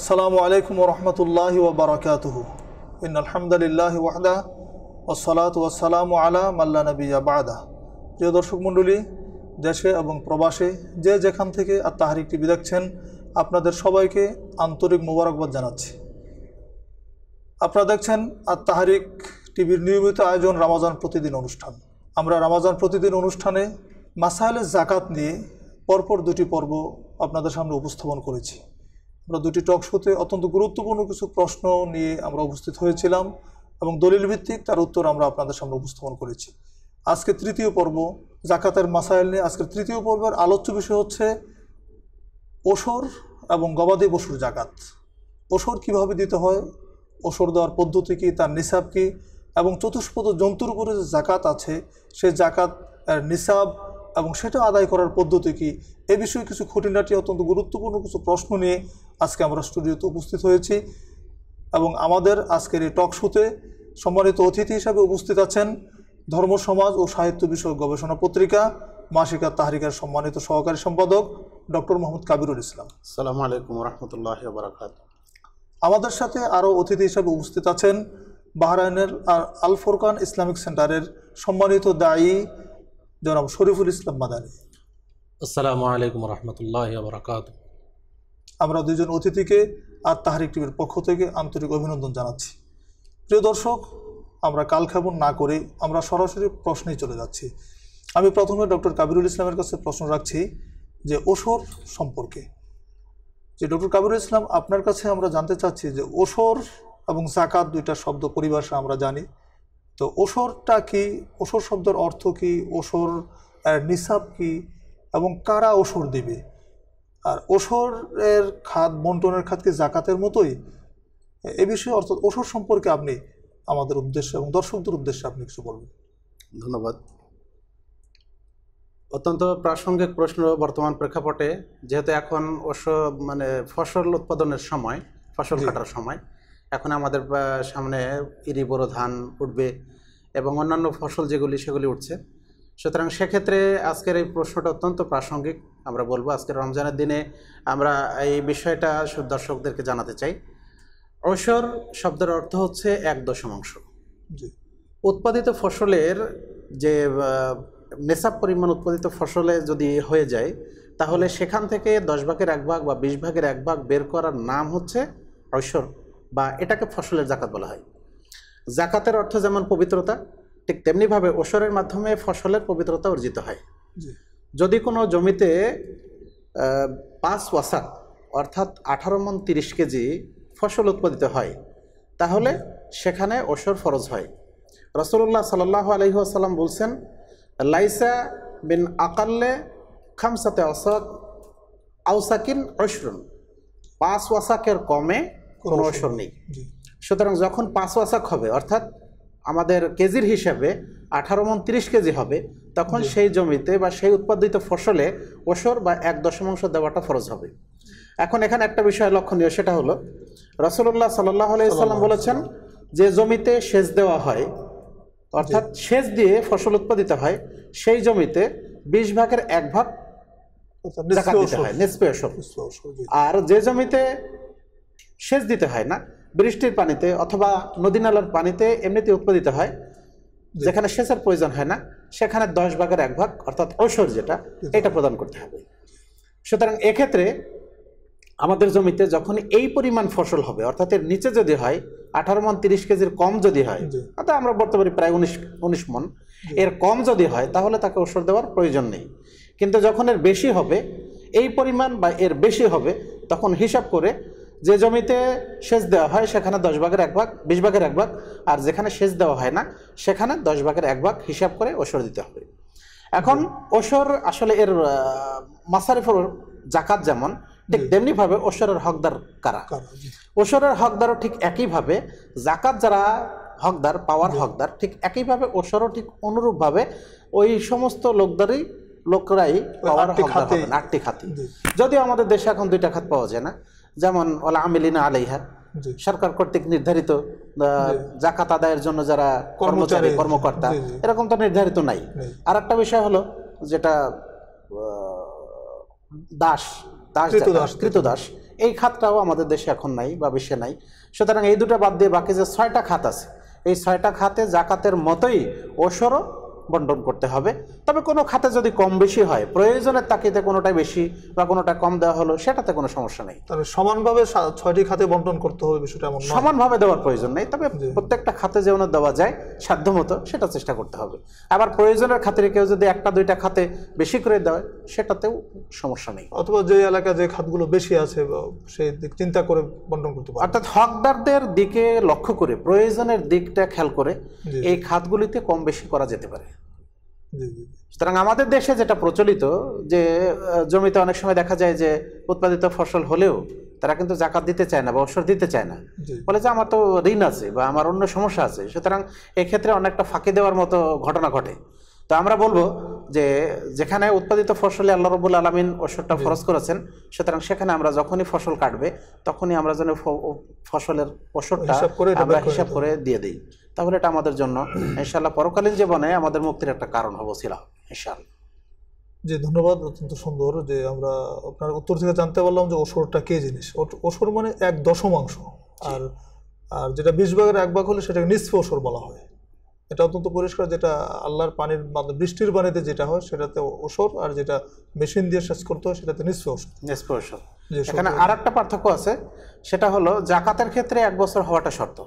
আসসালামু আলাইকুম রহমতুল্লাহ ওবরাকাত ইন আলহামদুলিল্লাহ ওয়াহদা ওসলাত ওয়াসালাম আলা মাল্লা নবিয়া বাদা প্রিয় দর্শক মণ্ডলী দেশে এবং প্রবাসে যে যেখান থেকে আর তাহারিক টিভি দেখছেন আপনাদের সবাইকে আন্তরিক মোবারকবাদ জানাচ্ছি আপনারা দেখছেন আর তাহারিক টিভির নিয়মিত আয়োজন রামাজান প্রতিদিন অনুষ্ঠান আমরা রামাজান প্রতিদিন অনুষ্ঠানে মাসাইলের জাকাত নিয়ে পরপর দুটি পর্ব আপনাদের সামনে উপস্থাপন করেছি আমরা দুটি টক শোতে অত্যন্ত গুরুত্বপূর্ণ কিছু প্রশ্ন নিয়ে আমরা উপস্থিত হয়েছিলাম এবং দলিল ভিত্তিক তার উত্তর আমরা আপনাদের সামনে উপস্থাপন করেছি আজকে তৃতীয় পর্ব জাকাতের মাসাইল নিয়ে আজকের তৃতীয় পর্বের আলোচ্য বিষয় হচ্ছে ওসর এবং গবাদি পশুর জাকাত ওসর কিভাবে দিতে হয় ওসর দেওয়ার পদ্ধতি কী তার নিসাব কী এবং চতুষ্পদ জন্তুর উপরে যে জাকাত আছে সে জাকাত নিসাব এবং সেটা আদায় করার পদ্ধতি কী এ বিষয়ে কিছু খুঁটিনাটি অত্যন্ত গুরুত্বপূর্ণ কিছু প্রশ্ন নিয়ে আজকে আমরা স্টুডিওতে উপস্থিত হয়েছি এবং আমাদের আজকের এই টক শোতে সম্মানিত অতিথি হিসাবে উপস্থিত আছেন ধর্ম সমাজ ও সাহিত্য বিষয়ক গবেষণা পত্রিকা মাসিকা তাহারিকার সম্মানিত সহকারী সম্পাদক ডক্টর মোহাম্মদ কাবিরুল ইসলাম সালাম আলাইকুম রহমতুল্লাহ বারাকাত আমাদের সাথে আরও অতিথি হিসাবে উপস্থিত আছেন বাহরাইনের আল ফোরকান ইসলামিক সেন্টারের সম্মানিত দায়ী জনাব শরীফুল ইসলাম মাদানী আসসালামু আলাইকুম রহমতুল্লাহ বারাকাতু আমরা দুজন অতিথিকে আর তাহারিক টিভির পক্ষ থেকে আন্তরিক অভিনন্দন জানাচ্ছি প্রিয় দর্শক আমরা কালক্ষেপণ না করে আমরা সরাসরি প্রশ্নেই চলে যাচ্ছি আমি প্রথমে ডক্টর কাবিরুল ইসলামের কাছে প্রশ্ন রাখছি যে ওসর সম্পর্কে যে ডক্টর কাবিরুল ইসলাম আপনার কাছে আমরা জানতে চাচ্ছি যে ওসর এবং জাকাত দুইটা শব্দ পরিভাষা আমরা জানি তো ওসরটা কি ওসর শব্দের অর্থ কি ওসর নিসাব কি এবং কারা ওসর দিবে আর ওসরের খাত বন্টনের খাতকে জাকাতের মতোই এ বিষয়ে অর্থাৎ ওসর সম্পর্কে আপনি আমাদের উদ্দেশ্যে এবং দর্শকদের উদ্দেশ্যে আপনি কিছু বলবেন ধন্যবাদ অত্যন্ত প্রাসঙ্গিক প্রশ্ন বর্তমান প্রেক্ষাপটে যেহেতু এখন ওস মানে ফসল উৎপাদনের সময় ফসল কাটার সময় এখন আমাদের সামনে ইরি বড় ধান উঠবে এবং অন্যান্য ফসল যেগুলি সেগুলি উঠছে সুতরাং সেক্ষেত্রে আজকের এই প্রশ্নটা অত্যন্ত প্রাসঙ্গিক আমরা বলবো আজকের রমজানের দিনে আমরা এই বিষয়টা দর্শকদেরকে জানাতে চাই অসর শব্দের অর্থ হচ্ছে এক দশমাংশ উৎপাদিত ফসলের যে নেশাব পরিমাণ উৎপাদিত ফসলে যদি হয়ে যায় তাহলে সেখান থেকে দশ ভাগের এক ভাগ বা বিশ ভাগের এক ভাগ বের করার নাম হচ্ছে ঐশ্বর বা এটাকে ফসলের জাকাত বলা হয় জাকাতের অর্থ যেমন পবিত্রতা ঠিক তেমনিভাবে ওসরের মাধ্যমে ফসলের পবিত্রতা অর্জিত হয় যদি কোনো জমিতে পাঁচ ওয়াসাক অর্থাৎ আঠারো মন তিরিশ কেজি ফসল উৎপাদিত হয় তাহলে সেখানে ওসর ফরজ হয় রসুল্লাহ সাল্লাহ আলহিহাসাল্লাম বলছেন লাইসা বিন আকাল্লে খামসাতে অসাক আউসাকিন অসরুন পাঁচ ওয়াসাকের কমে কোনো অসর নেই সুতরাং যখন পাঁচ ওয়াসাক হবে অর্থাৎ আমাদের কেজির হিসাবে আঠারো মন তিরিশ কেজি হবে তখন সেই জমিতে বা সেই উৎপাদিত ফসলে ওসর বা এক দশমাংশ দেওয়াটা ফরজ হবে এখন এখানে একটা বিষয় লক্ষণীয় সেটা হলো রসুল্লাহ সাল্লাহ আলাইসাল্লাম বলেছেন যে জমিতে সেচ দেওয়া হয় অর্থাৎ সেচ দিয়ে ফসল উৎপাদিত হয় সেই জমিতে বিশ ভাগের এক ভাগ আচ্ছা, দিতে হয় আর যে জমিতে সেচ দিতে হয় না বৃষ্টির পানিতে অথবা নদী নালার পানিতে এমনিতে উৎপাদিত হয় যেখানে সেচের প্রয়োজন হয় না সেখানে দশ ভাগের এক ভাগ অর্থাৎ ঔষধ যেটা এটা প্রদান করতে হবে সুতরাং এক্ষেত্রে আমাদের জমিতে যখন এই পরিমাণ ফসল হবে অর্থাৎ এর নিচে যদি হয় আঠারো মন তিরিশ কেজির কম যদি হয় অর্থাৎ আমরা বলতে পারি প্রায় উনিশ উনিশ মন এর কম যদি হয় তাহলে তাকে ঔষধ দেওয়ার প্রয়োজন নেই কিন্তু যখন এর বেশি হবে এই পরিমাণ বা এর বেশি হবে তখন হিসাব করে যে জমিতে সেচ দেওয়া হয় সেখানে দশ ভাগের এক ভাগ বিশ ভাগের এক ভাগ আর যেখানে সেচ দেওয়া হয় না সেখানে দশ ভাগের এক ভাগ হিসাব করে ওষর দিতে হবে এখন ওসর আসলে এর মাসারিফর জাকাত যেমন ঠিক তেমনিভাবে ওসরের হকদার কারা ওসরের হকদারও ঠিক একইভাবে জাকাত যারা হকদার পাওয়ার হকদার ঠিক একইভাবে ওসরও ঠিক অনুরূপভাবে ওই সমস্ত লোকদারই লোকরাই পাওয়ার হকদার হবেন আটটি খাতি যদিও আমাদের দেশে এখন দুইটা খাত পাওয়া যায় না যেমন ওলা আমিলিনা আলাইহা সরকার কর্তৃক নির্ধারিত জাকাত আদায়ের জন্য যারা কর্মচারী কর্মকর্তা এরকম তো নির্ধারিত নাই আর একটা বিষয় হলো যেটা দাস দাস কৃতদাস এই খাতটাও আমাদের দেশে এখন নাই বা বিশ্বে নাই সুতরাং এই দুটো বাদ দিয়ে বাকি যে ছয়টা খাত আছে এই ছয়টা খাতে জাকাতের মতোই ওসরও বন্টন করতে হবে তবে কোনো খাতে যদি কম বেশি হয় প্রয়োজনের তাকিতে কোনোটা বেশি বা কোনোটা কম দেওয়া হলো সেটাতে কোনো সমস্যা নেই তবে সমানভাবে ছয়টি খাতে বন্টন করতে হবে বিষয়টা সমানভাবে দেওয়ার প্রয়োজন নেই তবে প্রত্যেকটা খাতে যেমন দেওয়া যায় সাধ্যমতো সেটা চেষ্টা করতে হবে আবার প্রয়োজনের খাতিরে কেউ যদি একটা দুইটা খাতে বেশি করে দেয় সেটাতেও সমস্যা নেই অথবা যে এলাকা যে খাতগুলো বেশি আছে সেই দিক চিন্তা করে বন্টন করতে পারে অর্থাৎ হকদারদের দিকে লক্ষ্য করে প্রয়োজনের দিকটা খেয়াল করে এই খাতগুলিতে কম বেশি করা যেতে পারে সুতরাং আমাদের দেশে যেটা প্রচলিত যে জমিতে অনেক সময় দেখা যায় যে উৎপাদিত ফসল হলেও তারা কিন্তু জাকাত দিতে চায় না বা অবসর দিতে চায় না বলে যে আমার তো ঋণ আছে বা আমার অন্য সমস্যা আছে সুতরাং এক্ষেত্রে অনেকটা ফাঁকি দেওয়ার মতো ঘটনা ঘটে তো আমরা বলবো যে যেখানে উৎপাদিত ফসলে আল্লাহ রবুল আলমিন ওষুধটা খরচ করেছেন সুতরাং সেখানে আমরা যখনই ফসল কাটবে তখনই আমরা যেন ফসলের ওষুধটা আমরা হিসাব করে দিয়ে দিই তাহলে এটা আমাদের জন্য ইনশাল্লাহ পরকালীন জীবনে আমাদের মুক্তির একটা কারণ হবো ছিল ইনশাল্লাহ জি ধন্যবাদ অত্যন্ত সুন্দর যে আমরা আপনার উত্তর থেকে জানতে পারলাম যে ওসরটা কে জিনিস ওসর মানে এক দশমাংশ আর আর যেটা বিশ ভাগের এক ভাগ হলে সেটাকে নিষ্প ওসর বলা হয় এটা অত্যন্ত পরিষ্কার যেটা আল্লাহর পানির বৃষ্টির পানিতে যেটা হয় সেটাতে ওসর আর যেটা মেশিন দিয়ে সেচ করতে হয় সেটাতে নিষ্প ওসর নিষ্প ওসর এখানে আর একটা পার্থক্য আছে সেটা হলো জাকাতের ক্ষেত্রে এক বছর হওয়াটা শর্ত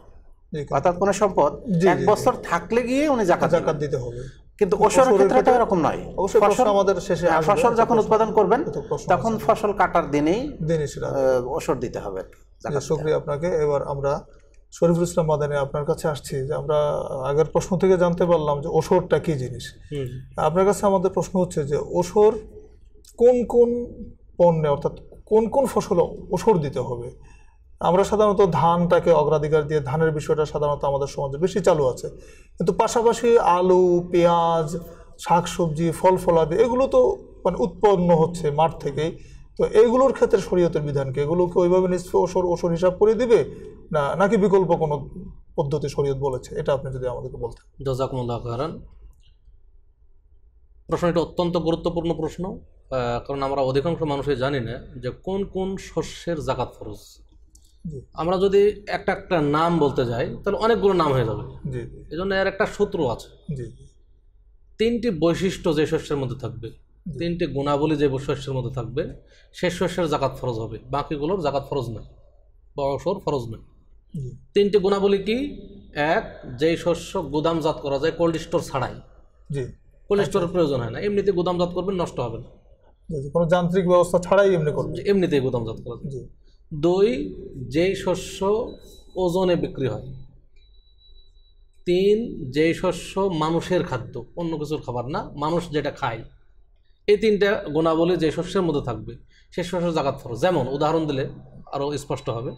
অর্থাৎ কোন সম্পদ এক বছর থাকলে গিয়ে উনি জাকাত জাকাত দিতে হবে কিন্তু ওষুধের ক্ষেত্রে তো এরকম নয় ফসল আমাদের শেষে হ্যাঁ, ফসল যখন উৎপাদন করবেন তখন ফসল কাটার দিনেই ওষুধ দিতে হবে শুক্রিয়া আপনাকে এবার আমরা শরীফুল ইসলাম মাদানী আপনার কাছে আসছি যে আমরা আগের প্রশ্ন থেকে জানতে পারলাম যে ওষরটা কি জিনিস আপনার কাছে আমাদের প্রশ্ন হচ্ছে যে ওষর কোন কোন পণ্যে অর্থাৎ কোন কোন ফসল ওষর দিতে হবে আমরা সাধারণত ধানটাকে অগ্রাধিকার দিয়ে ধানের বিষয়টা সাধারণত আমাদের সমাজে বেশি চালু আছে কিন্তু পাশাপাশি আলু পেঁয়াজ শাকসবজি ফল ফলাদি এগুলো তো মানে উৎপন্ন হচ্ছে মাঠ থেকেই তো এইগুলোর ক্ষেত্রে শরীয়তের বিধানকে এগুলোকে ওইভাবে নিশ্চয় ওষুধ ওষুধ হিসাব করে দিবে না নাকি বিকল্প কোনো পদ্ধতি শরীয়ত বলেছে এটা আপনি যদি আমাদেরকে বলতেন জজাকুমুল্লাহ কারণ এটা অত্যন্ত গুরুত্বপূর্ণ প্রশ্ন কারণ আমরা অধিকাংশ মানুষই জানি না যে কোন কোন শস্যের জাকাত ফরজ আমরা যদি একটা একটা নাম বলতে যাই তাহলে অনেকগুলো নাম হয়ে যাবে এই জন্য এর একটা শত্রু আছে তিনটি বৈশিষ্ট্য যে শস্যের মধ্যে থাকবে তিনটি গুণাবলী যে শস্যের মধ্যে থাকবে সে শস্যের জাকাত ফরজ হবে বাকিগুলোর জাকাত ফরজ নেই বড়সর ফরজ নেই তিনটি গুণাবলী কি এক যেই শস্য গুদামজাত করা যায় কোল্ড স্টোর ছাড়াই কোল্ড স্টোরের প্রয়োজন হয় না এমনিতে গুদামজাত করবেন নষ্ট হবে না কোনো যান্ত্রিক ব্যবস্থা ছাড়াই এমনি করবে এমনিতেই গুদামজাত করা যায় দুই যেই শস্য ওজনে বিক্রি হয় তিন যেই শস্য মানুষের খাদ্য অন্য কিছুর খাবার না মানুষ যেটা খায় এই তিনটা গুণাবলী যে শস্যের মধ্যে থাকবে সেই শস্য জাগাত ফর যেমন উদাহরণ দিলে আরও স্পষ্ট হবে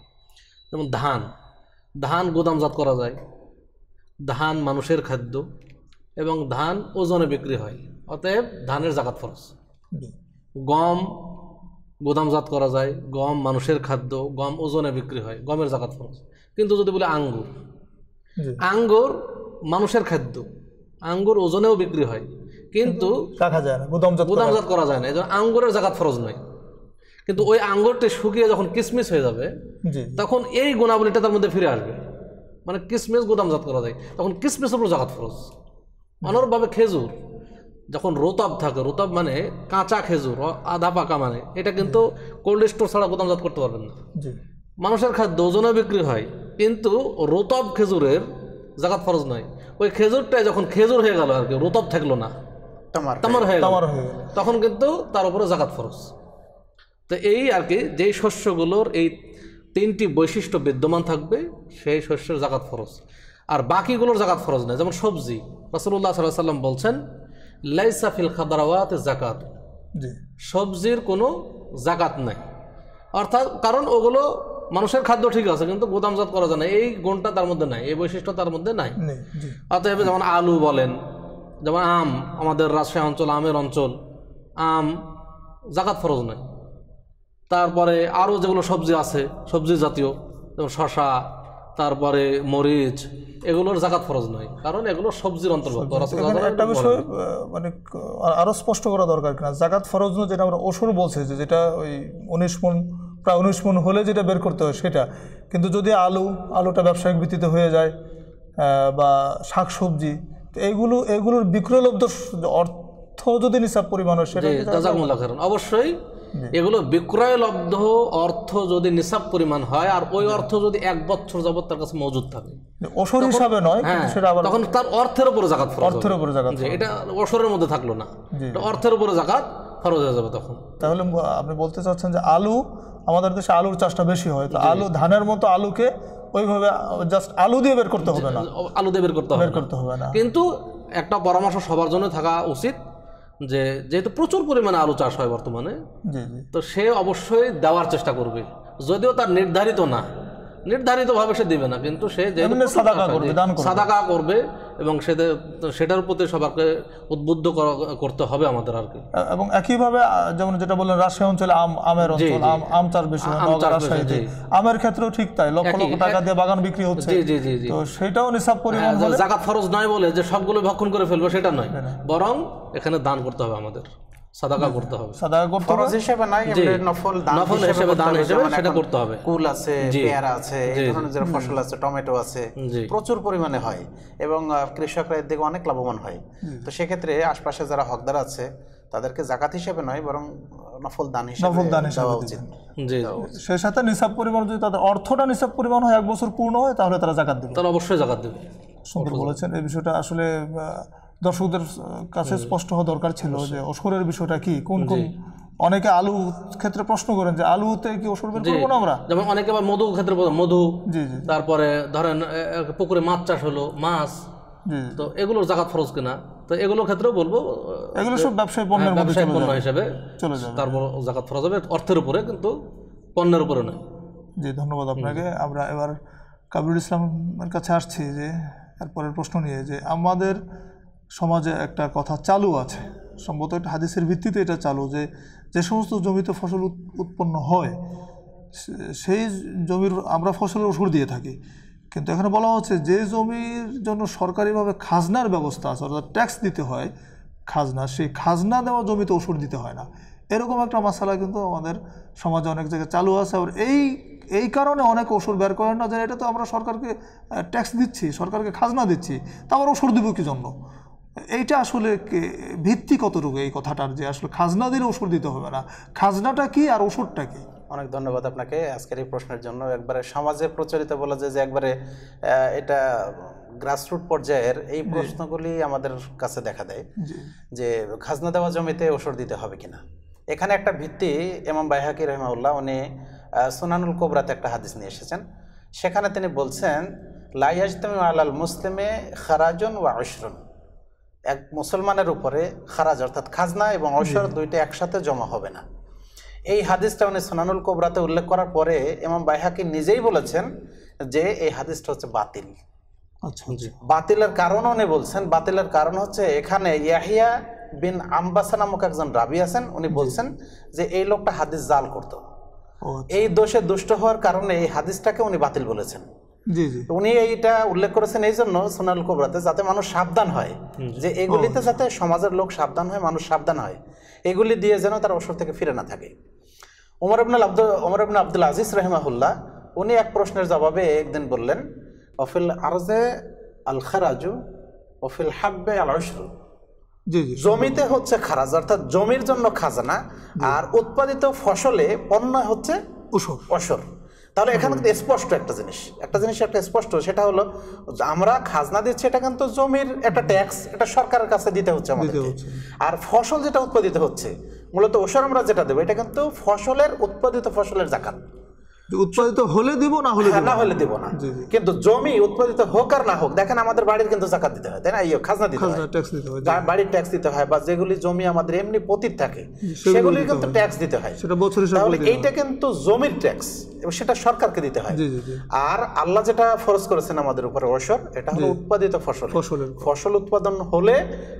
যেমন ধান ধান গোদামজাত করা যায় ধান মানুষের খাদ্য এবং ধান ওজনে বিক্রি হয় অতএব ধানের জাগাত ফরস গম গোদামজাত করা যায় গম মানুষের খাদ্য গম ওজনে বিক্রি হয় গমের জাকাত ফরজ কিন্তু যদি বলে আঙ্গুর আঙ্গুর মানুষের খাদ্য আঙ্গুর ওজনেও বিক্রি হয় কিন্তু গোদামজাত করা যায় না এই আঙ্গুরের জাকাত ফরজ নয় কিন্তু ওই আঙ্গুরটি শুকিয়ে যখন কিসমিস হয়ে যাবে তখন এই গুণাবলীটা তার মধ্যে ফিরে আসবে মানে কিসমিস গোদামজাত করা যায় তখন কিসমিসের উপর জাকাত ফরজ অনরভাবে খেজুর যখন রোতাব থাকে রোতাব মানে কাঁচা খেজুর আধা পাকা মানে এটা কিন্তু কোল্ড স্টোর ছাড়া গোদামজাত করতে পারবেন না মানুষের খাদ্য ওজনে বিক্রি হয় কিন্তু রোতাব খেজুরের জাগাত ফরজ নয় ওই খেজুরটাই যখন খেজুর হয়ে গেল আর কি রোতাব থাকলো না তামার হয়ে গেল তখন কিন্তু তার উপরে জাগাত ফরজ তো এই আর কি যেই শস্যগুলোর এই তিনটি বৈশিষ্ট্য বিদ্যমান থাকবে সেই শস্যের জাগাত ফরজ আর বাকিগুলোর জাগাত ফরজ নয় যেমন সবজি রাসুল্লাহ সাল্লাহ সাল্লাম বলছেন লাইসাফিল খাদারাওয়াত জাকাত সবজির কোনো জাকাত নাই অর্থাৎ কারণ ওগুলো মানুষের খাদ্য ঠিক আছে কিন্তু গোদামজাত করা যায় না এই গুণটা তার মধ্যে নাই এই বৈশিষ্ট্য তার মধ্যে নাই অতএব যেমন আলু বলেন যেমন আম আমাদের রাজশাহী অঞ্চল আমের অঞ্চল আম জাকাত ফরজ নাই তারপরে আরও যেগুলো সবজি আছে সবজি জাতীয় যেমন শশা তারপরে মরিচ এগুলোর জাকাত ফরজ নয় কারণ এগুলো সবজির অন্তর্ভুক্ত একটা বিষয় মানে আরো স্পষ্ট করা দরকার কিনা জাকাত ফরজ নয় যেটা আমরা ওষুধ বলছি যে যেটা ওই উনিশ মন প্রায় উনিশ মন হলে যেটা বের করতে হয় সেটা কিন্তু যদি আলু আলুটা ব্যবসায়িক ভিত্তিতে হয়ে যায় বা শাক সবজি তো এগুলো এগুলোর বিক্রয়লব্ধ অর্থ যদি নিসাব পরিমাণ হয় সেটা অবশ্যই হ্যাঁ। এগুলো বিক্রয় লব্ধ অর্থ যদি নিসাব পরিমাণ হয় আর ওই অর্থ যদি এক বছর যাবৎ তার কাছে মজুদ থাকে হিসাবে নয় হ্যাঁ, সেটা তখন তার অর্থের উপরে জাকাত অর্থের উপরে জাকাত এটা ওসরের মধ্যে থাকলো না অর্থের উপরে জাকাত ফরজ হয়ে যাবে তখন তাহলে আপনি বলতে চাচ্ছেন যে আলু আমাদের দেশে আলুর চাষটা বেশি হয় তো আলু ধানের মতো আলুকে ওইভাবে জাস্ট আলু দিয়ে বের করতে হবে না আলু দিয়ে বের করতে হবে না কিন্তু একটা পরামর্শ সবার জন্য থাকা উচিত যে যেহেতু প্রচুর পরিমাণে আলু চাষ হয় বর্তমানে তো সে অবশ্যই দেওয়ার চেষ্টা করবে যদিও তার নির্ধারিত না নির্ধারিত ভাবে সে দিবে না কিন্তু সে সাদাকা করবে এবং সেটার প্রতি সবাকে উদ্বুদ্ধ করতে হবে আমাদের আর কি এবং একইভাবে যেমন যেটা বললেন রাজশাহী অঞ্চলে আম আমের আম আম চাষ বেশি আমের ক্ষেত্রেও ঠিক তাই লক্ষ লক্ষ টাকা দিয়ে বাগান বিক্রি হচ্ছে জি জি জি তো সেটাও নিসাব পরিমাণ হ্যাঁ, জাকাত ফরজ নয় বলে যে সবগুলো ভক্ষণ করে ফেলবো সেটা নয় বরং এখানে দান করতে হবে আমাদের সাদাকা করতে হবে সাদাকা করতে হবে ফরজ হিসেবে নাই নফল দান নফল হিসেবে দান হিসেবে সেটা করতে হবে কুল আছে পেয়ারা আছে এই ধরনের ফসল আছে টমেটো আছে প্রচুর পরিমাণে হয় এবং কৃষকরা এর দিকে অনেক লাভবান হয় তো সেক্ষেত্রে আশপাশে যারা হকদার আছে তাদেরকে জাকাত হিসেবে নয় বরং নফল দান হিসেবে নফল দান হিসেবে উচিত জি সেই সাথে নিসাব পরিমাণ যদি তাদের অর্থটা নিসাব পরিমাণ হয় এক বছর পূর্ণ হয় তাহলে তারা জাকাত দেবে তারা অবশ্যই জাকাত দেবে সুন্দর বলেছেন এই বিষয়টা আসলে দর্শকদের কাছে স্পষ্ট হওয়া দরকার ছিল যে অসুরের বিষয়টা কি কোন কোন অনেকে আলু ক্ষেত্রে প্রশ্ন করেন যে আলুতে কি ওষুধ বের করবো না আমরা যেমন অনেকে আবার মধু ক্ষেত্রে মধু জি জি তারপরে ধরেন পুকুরে মাছ চাষ হলো মাছ তো এগুলোর জাকাত ফরজ কিনা তো এগুলোর ক্ষেত্রেও বলবো এগুলো সব ব্যবসায় পণ্যের হ্যাঁ, ব্যবসায় পণ্য হিসেবে চলে যাবে তারপর জাকাত ফরজ হবে অর্থের উপরে কিন্তু পণ্যের উপরে নয় জি ধন্যবাদ আপনাকে আমরা এবার কাবিরুল ইসলামের কাছে আসছি যে এরপরের প্রশ্ন নিয়ে যে আমাদের সমাজে একটা কথা চালু আছে সম্ভবত একটা হাদিসের ভিত্তিতে এটা চালু যে যে সমস্ত জমিতে ফসল উৎপন্ন হয় সেই জমির আমরা ফসলের ওষুধ দিয়ে থাকি কিন্তু এখানে বলা হচ্ছে যে জমির জন্য সরকারিভাবে খাজনার ব্যবস্থা আছে অর্থাৎ ট্যাক্স দিতে হয় খাজনা সেই খাজনা দেওয়া জমিতে ওষুধ দিতে হয় না এরকম একটা মশালা কিন্তু আমাদের সমাজে অনেক জায়গায় চালু আছে আর এই এই কারণে অনেক ওষুধ বের করেন না যে এটা তো আমরা সরকারকে ট্যাক্স দিচ্ছি সরকারকে খাজনা দিচ্ছি তা আবার ওষুধ দেবো কি জন্য এইটা আসলে ভিত্তি কত রোগে এই কথাটার যে আসলে খাজনা দিলে ওষুধ দিতে হবে না খাজনাটা কি আর ওষুধটা কি অনেক ধন্যবাদ আপনাকে আজকের এই প্রশ্নের জন্য একবারে সমাজে প্রচলিত বলা যায় যে একবারে এটা গ্রাসরুট পর্যায়ের এই প্রশ্নগুলি আমাদের কাছে দেখা দেয় যে খাজনা দেওয়া জমিতে ওষুধ দিতে হবে কিনা এখানে একটা ভিত্তি এমাম বাইহাকি রহমাউল্লাহ উনি সোনানুল কোবরাতে একটা হাদিস নিয়ে এসেছেন সেখানে তিনি বলছেন তুমি আলাল মুসলিমে খারাজন ও আশরুন এক মুসলমানের উপরে খারাজ অর্থাৎ খাজনা এবং অসর দুইটা একসাথে জমা হবে না এই হাদিসটা উনি সোনানুল কোবরাতে উল্লেখ করার পরে এমন বাইহাকি নিজেই বলেছেন যে এই হাদিসটা হচ্ছে বাতিল আচ্ছা, বাতিলের কারণ উনি বলছেন বাতিলের কারণ হচ্ছে এখানে ইয়াহিয়া বিন আম্বাসা নামক একজন রাবি আছেন উনি বলছেন যে এই লোকটা হাদিস জাল করত আচ্ছা। এই দোষে দুষ্ট হওয়ার কারণে এই হাদিসটাকে উনি বাতিল বলেছেন উনি এইটা উল্লেখ করেছেন এই জন্য সোনাল কোবরাতে যাতে মানুষ সাবধান হয় যে এগুলিতে যাতে সমাজের লোক সাবধান হয় মানুষ সাবধান হয় এগুলি দিয়ে যেন তার অসুর থেকে ফিরে না থাকে ওমর আবনাল আব্দুল ওমর আবনুল আব্দুল আজিজ রহমাহুল্লাহ উনি এক প্রশ্নের জবাবে একদিন বললেন অফিল আরজে আল খারাজু অফিল হাব্বে আল অসরু জমিতে হচ্ছে খারাজ অর্থাৎ জমির জন্য খাজানা আর উৎপাদিত ফসলে পণ্য হচ্ছে অসর তাহলে এখানে কিন্তু স্পষ্ট একটা জিনিস একটা জিনিস একটা স্পষ্ট সেটা হলো আমরা খাজনা দিচ্ছি এটা কিন্তু জমির একটা ট্যাক্স এটা সরকারের কাছে দিতে হচ্ছে আমাদের আর ফসল যেটা উৎপাদিত হচ্ছে মূলত ওসর আমরা যেটা দেবো এটা কিন্তু ফসলের উৎপাদিত ফসলের জাকাত উৎপাদিত হলে দিব না হলে হ্যাঁ, না হলে দিব না কিন্তু জমি উৎপাদিত হোক আর না হোক দেখেন আমাদের বাড়ির কিন্তু জাকাত দিতে হয় তাই না খাজনা দিতে হয় বাড়ির ট্যাক্স দিতে হয় বা যেগুলি জমি আমাদের এমনি পতিত থাকে সেগুলি কিন্তু ট্যাক্স দিতে হয় সেটা বছর তাহলে এইটা কিন্তু জমির ট্যাক্স এবং সেটা সরকারকে দিতে হয় আর আল্লাহ যেটা ফরজ করেছেন আমাদের উপরে অসর এটা হলো উৎপাদিত ফসল ফসল উৎপাদন হলে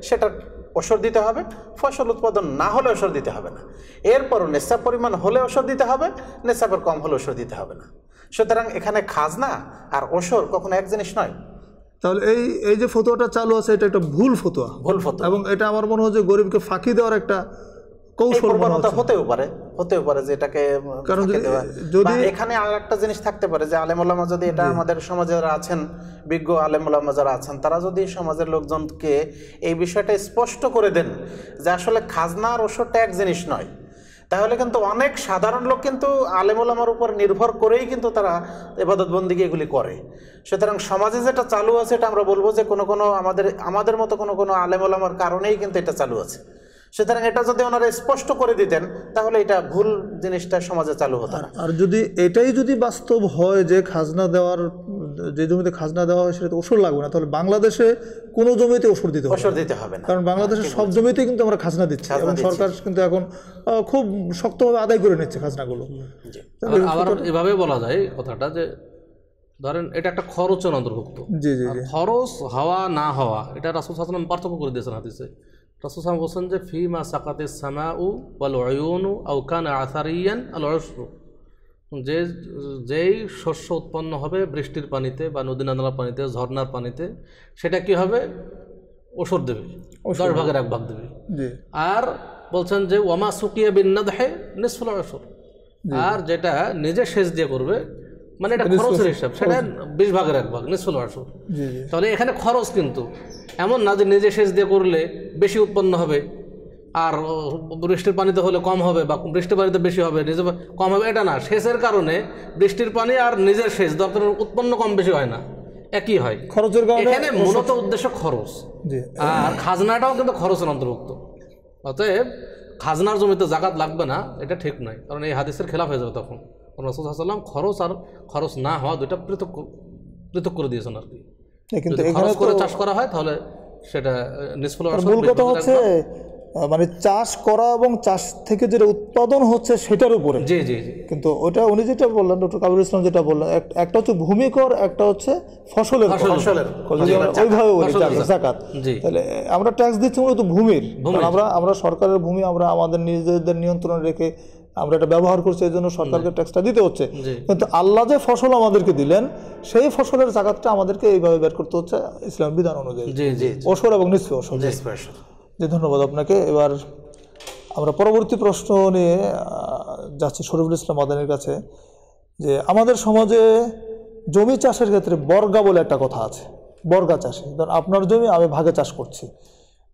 সেটা ওষুধ দিতে হবে ফসল উৎপাদন না হলে ওষুধ দিতে হবে না এরপরও নেশা পরিমাণ হলে ওষুধ দিতে হবে নেশাপের কম হলে ওষুধ দিতে হবে না সুতরাং এখানে খাজনা আর ওষুধ কখনো এক জিনিস নয় তাহলে এই এই যে ফতোয়াটা চালু আছে এটা একটা ভুল ফতোয়া ভুল ফতোয়া এবং এটা আমার মনে হয় যে গরিবকে ফাঁকি দেওয়ার একটা কৌশল হতেও পারে হতে পারে যে এটাকে যদি এখানে আর একটা জিনিস থাকতে পারে যে যদি এটা আমাদের সমাজে আছেন বিজ্ঞ যারা আছেন তারা যদি সমাজের লোকজনকে এই বিষয়টা স্পষ্ট করে দেন যে আসলে ওষুধটা এক জিনিস নয় তাহলে কিন্তু অনেক সাধারণ লোক কিন্তু আলেমুলামার উপর নির্ভর করেই কিন্তু তারা এবাদতবন্দিকে এগুলি করে সুতরাং সমাজে যেটা চালু আছে এটা আমরা বলবো যে কোনো কোনো আমাদের আমাদের মতো কোনো কোনো আলেমুলামার কারণেই কিন্তু এটা চালু আছে সুতরাং এটা যদি ওনারা স্পষ্ট করে দিতেন তাহলে এটা ভুল জিনিসটা সমাজে চালু হতো না আর যদি এটাই যদি বাস্তব হয় যে খাজনা দেওয়ার যে জমিতে খাজনা দেওয়া হয় সেটাতে ওষুধ লাগবে না তাহলে বাংলাদেশে কোনো জমিতে ওষুধ দিতে হবে ওষুধ দিতে হবে না কারণ বাংলাদেশের হ্যাঁ, সব জমিতেই কিন্তু আমরা খাজনা দিচ্ছি এবং সরকার কিন্তু এখন খুব শক্তভাবে আদায় করে নিচ্ছে খাজনাগুলো আবার এভাবে বলা যায় কথাটা যে ধরেন এটা একটা খরচের অন্তর্ভুক্ত খরচ হওয়া না হওয়া এটা রাসুল শাসন পার্থক্য করে দিয়েছেন হাতিসে রসুসাম বলছেন যে ফি মা সাকাতে সামাউ ওয়াল কান আউকান ইয়ান আল অসরু যে যেই শস্য উৎপন্ন হবে বৃষ্টির পানিতে বা নদী নালার পানিতে ঝর্নার পানিতে সেটা কি হবে ওষুধ দেবে দশ ভাগের এক ভাগ দেবে আর বলছেন যে ওমা সুকিয়া বিন্নাদ হে নিঃসুল অসুর আর যেটা নিজে সেচ দিয়ে করবে মানে এটা খরচের হিসাব সেটা বিশ ভাগের এক ভাগ নিঃশুল আসো তাহলে এখানে খরচ কিন্তু এমন না যে নিজে সেচ দিয়ে করলে বেশি উৎপন্ন হবে আর বৃষ্টির পানিতে হলে কম হবে বা বৃষ্টির পানিতে বেশি হবে নিজে কম হবে এটা না সেচের কারণে বৃষ্টির পানি আর নিজের সেচ দরকার উৎপন্ন কম বেশি হয় না একই হয় খরচের কারণে এখানে মূলত উদ্দেশ্য খরচ আর খাজনাটাও কিন্তু খরচের অন্তর্ভুক্ত অতএব খাজনার জমিতে জাকাত লাগবে না এটা ঠিক নয় কারণ এই হাদিসের খেলাফ হয়ে যাবে তখন রসুল সাল্লাম খরচ আর খরচ না হওয়া দুটা পৃথক পৃথক করে দিয়েছেন আর কি হ্যাঁ, খরচ করে চাষ করা হয় তাহলে সেটা নিষ্ফল কথা হচ্ছে মানে চাষ করা এবং চাষ থেকে যেটা উৎপাদন হচ্ছে সেটার উপরে জি জি কিন্তু ওটা উনি যেটা বললেন ডক্টর কাবুল ইসলাম যেটা বললেন একটা হচ্ছে ভূমিকর একটা হচ্ছে ফসলের ওইভাবে জাকাত তাহলে আমরা ট্যাক্স দিচ্ছি মূলত ভূমির আমরা আমরা সরকারের ভূমি আমরা আমাদের নিজেদের নিয়ন্ত্রণে রেখে আমরা এটা ব্যবহার করছি এই জন্য সরকারকে ট্যাক্সটা দিতে হচ্ছে কিন্তু আল্লাহ যে ফসল আমাদেরকে দিলেন সেই ফসলের জাকাতটা আমাদেরকে এইভাবে বের করতে হচ্ছে ইসলাম বিধান অনুযায়ী অসর এবং নিঃস্ব ওসর জি ধন্যবাদ আপনাকে এবার আমরা পরবর্তী প্রশ্ন নিয়ে যাচ্ছি শরীফুল ইসলাম আদানের কাছে যে আমাদের সমাজে জমি চাষের ক্ষেত্রে বর্গা বলে একটা কথা আছে বর্গা চাষে ধর আপনার জমি আমি ভাগে চাষ করছি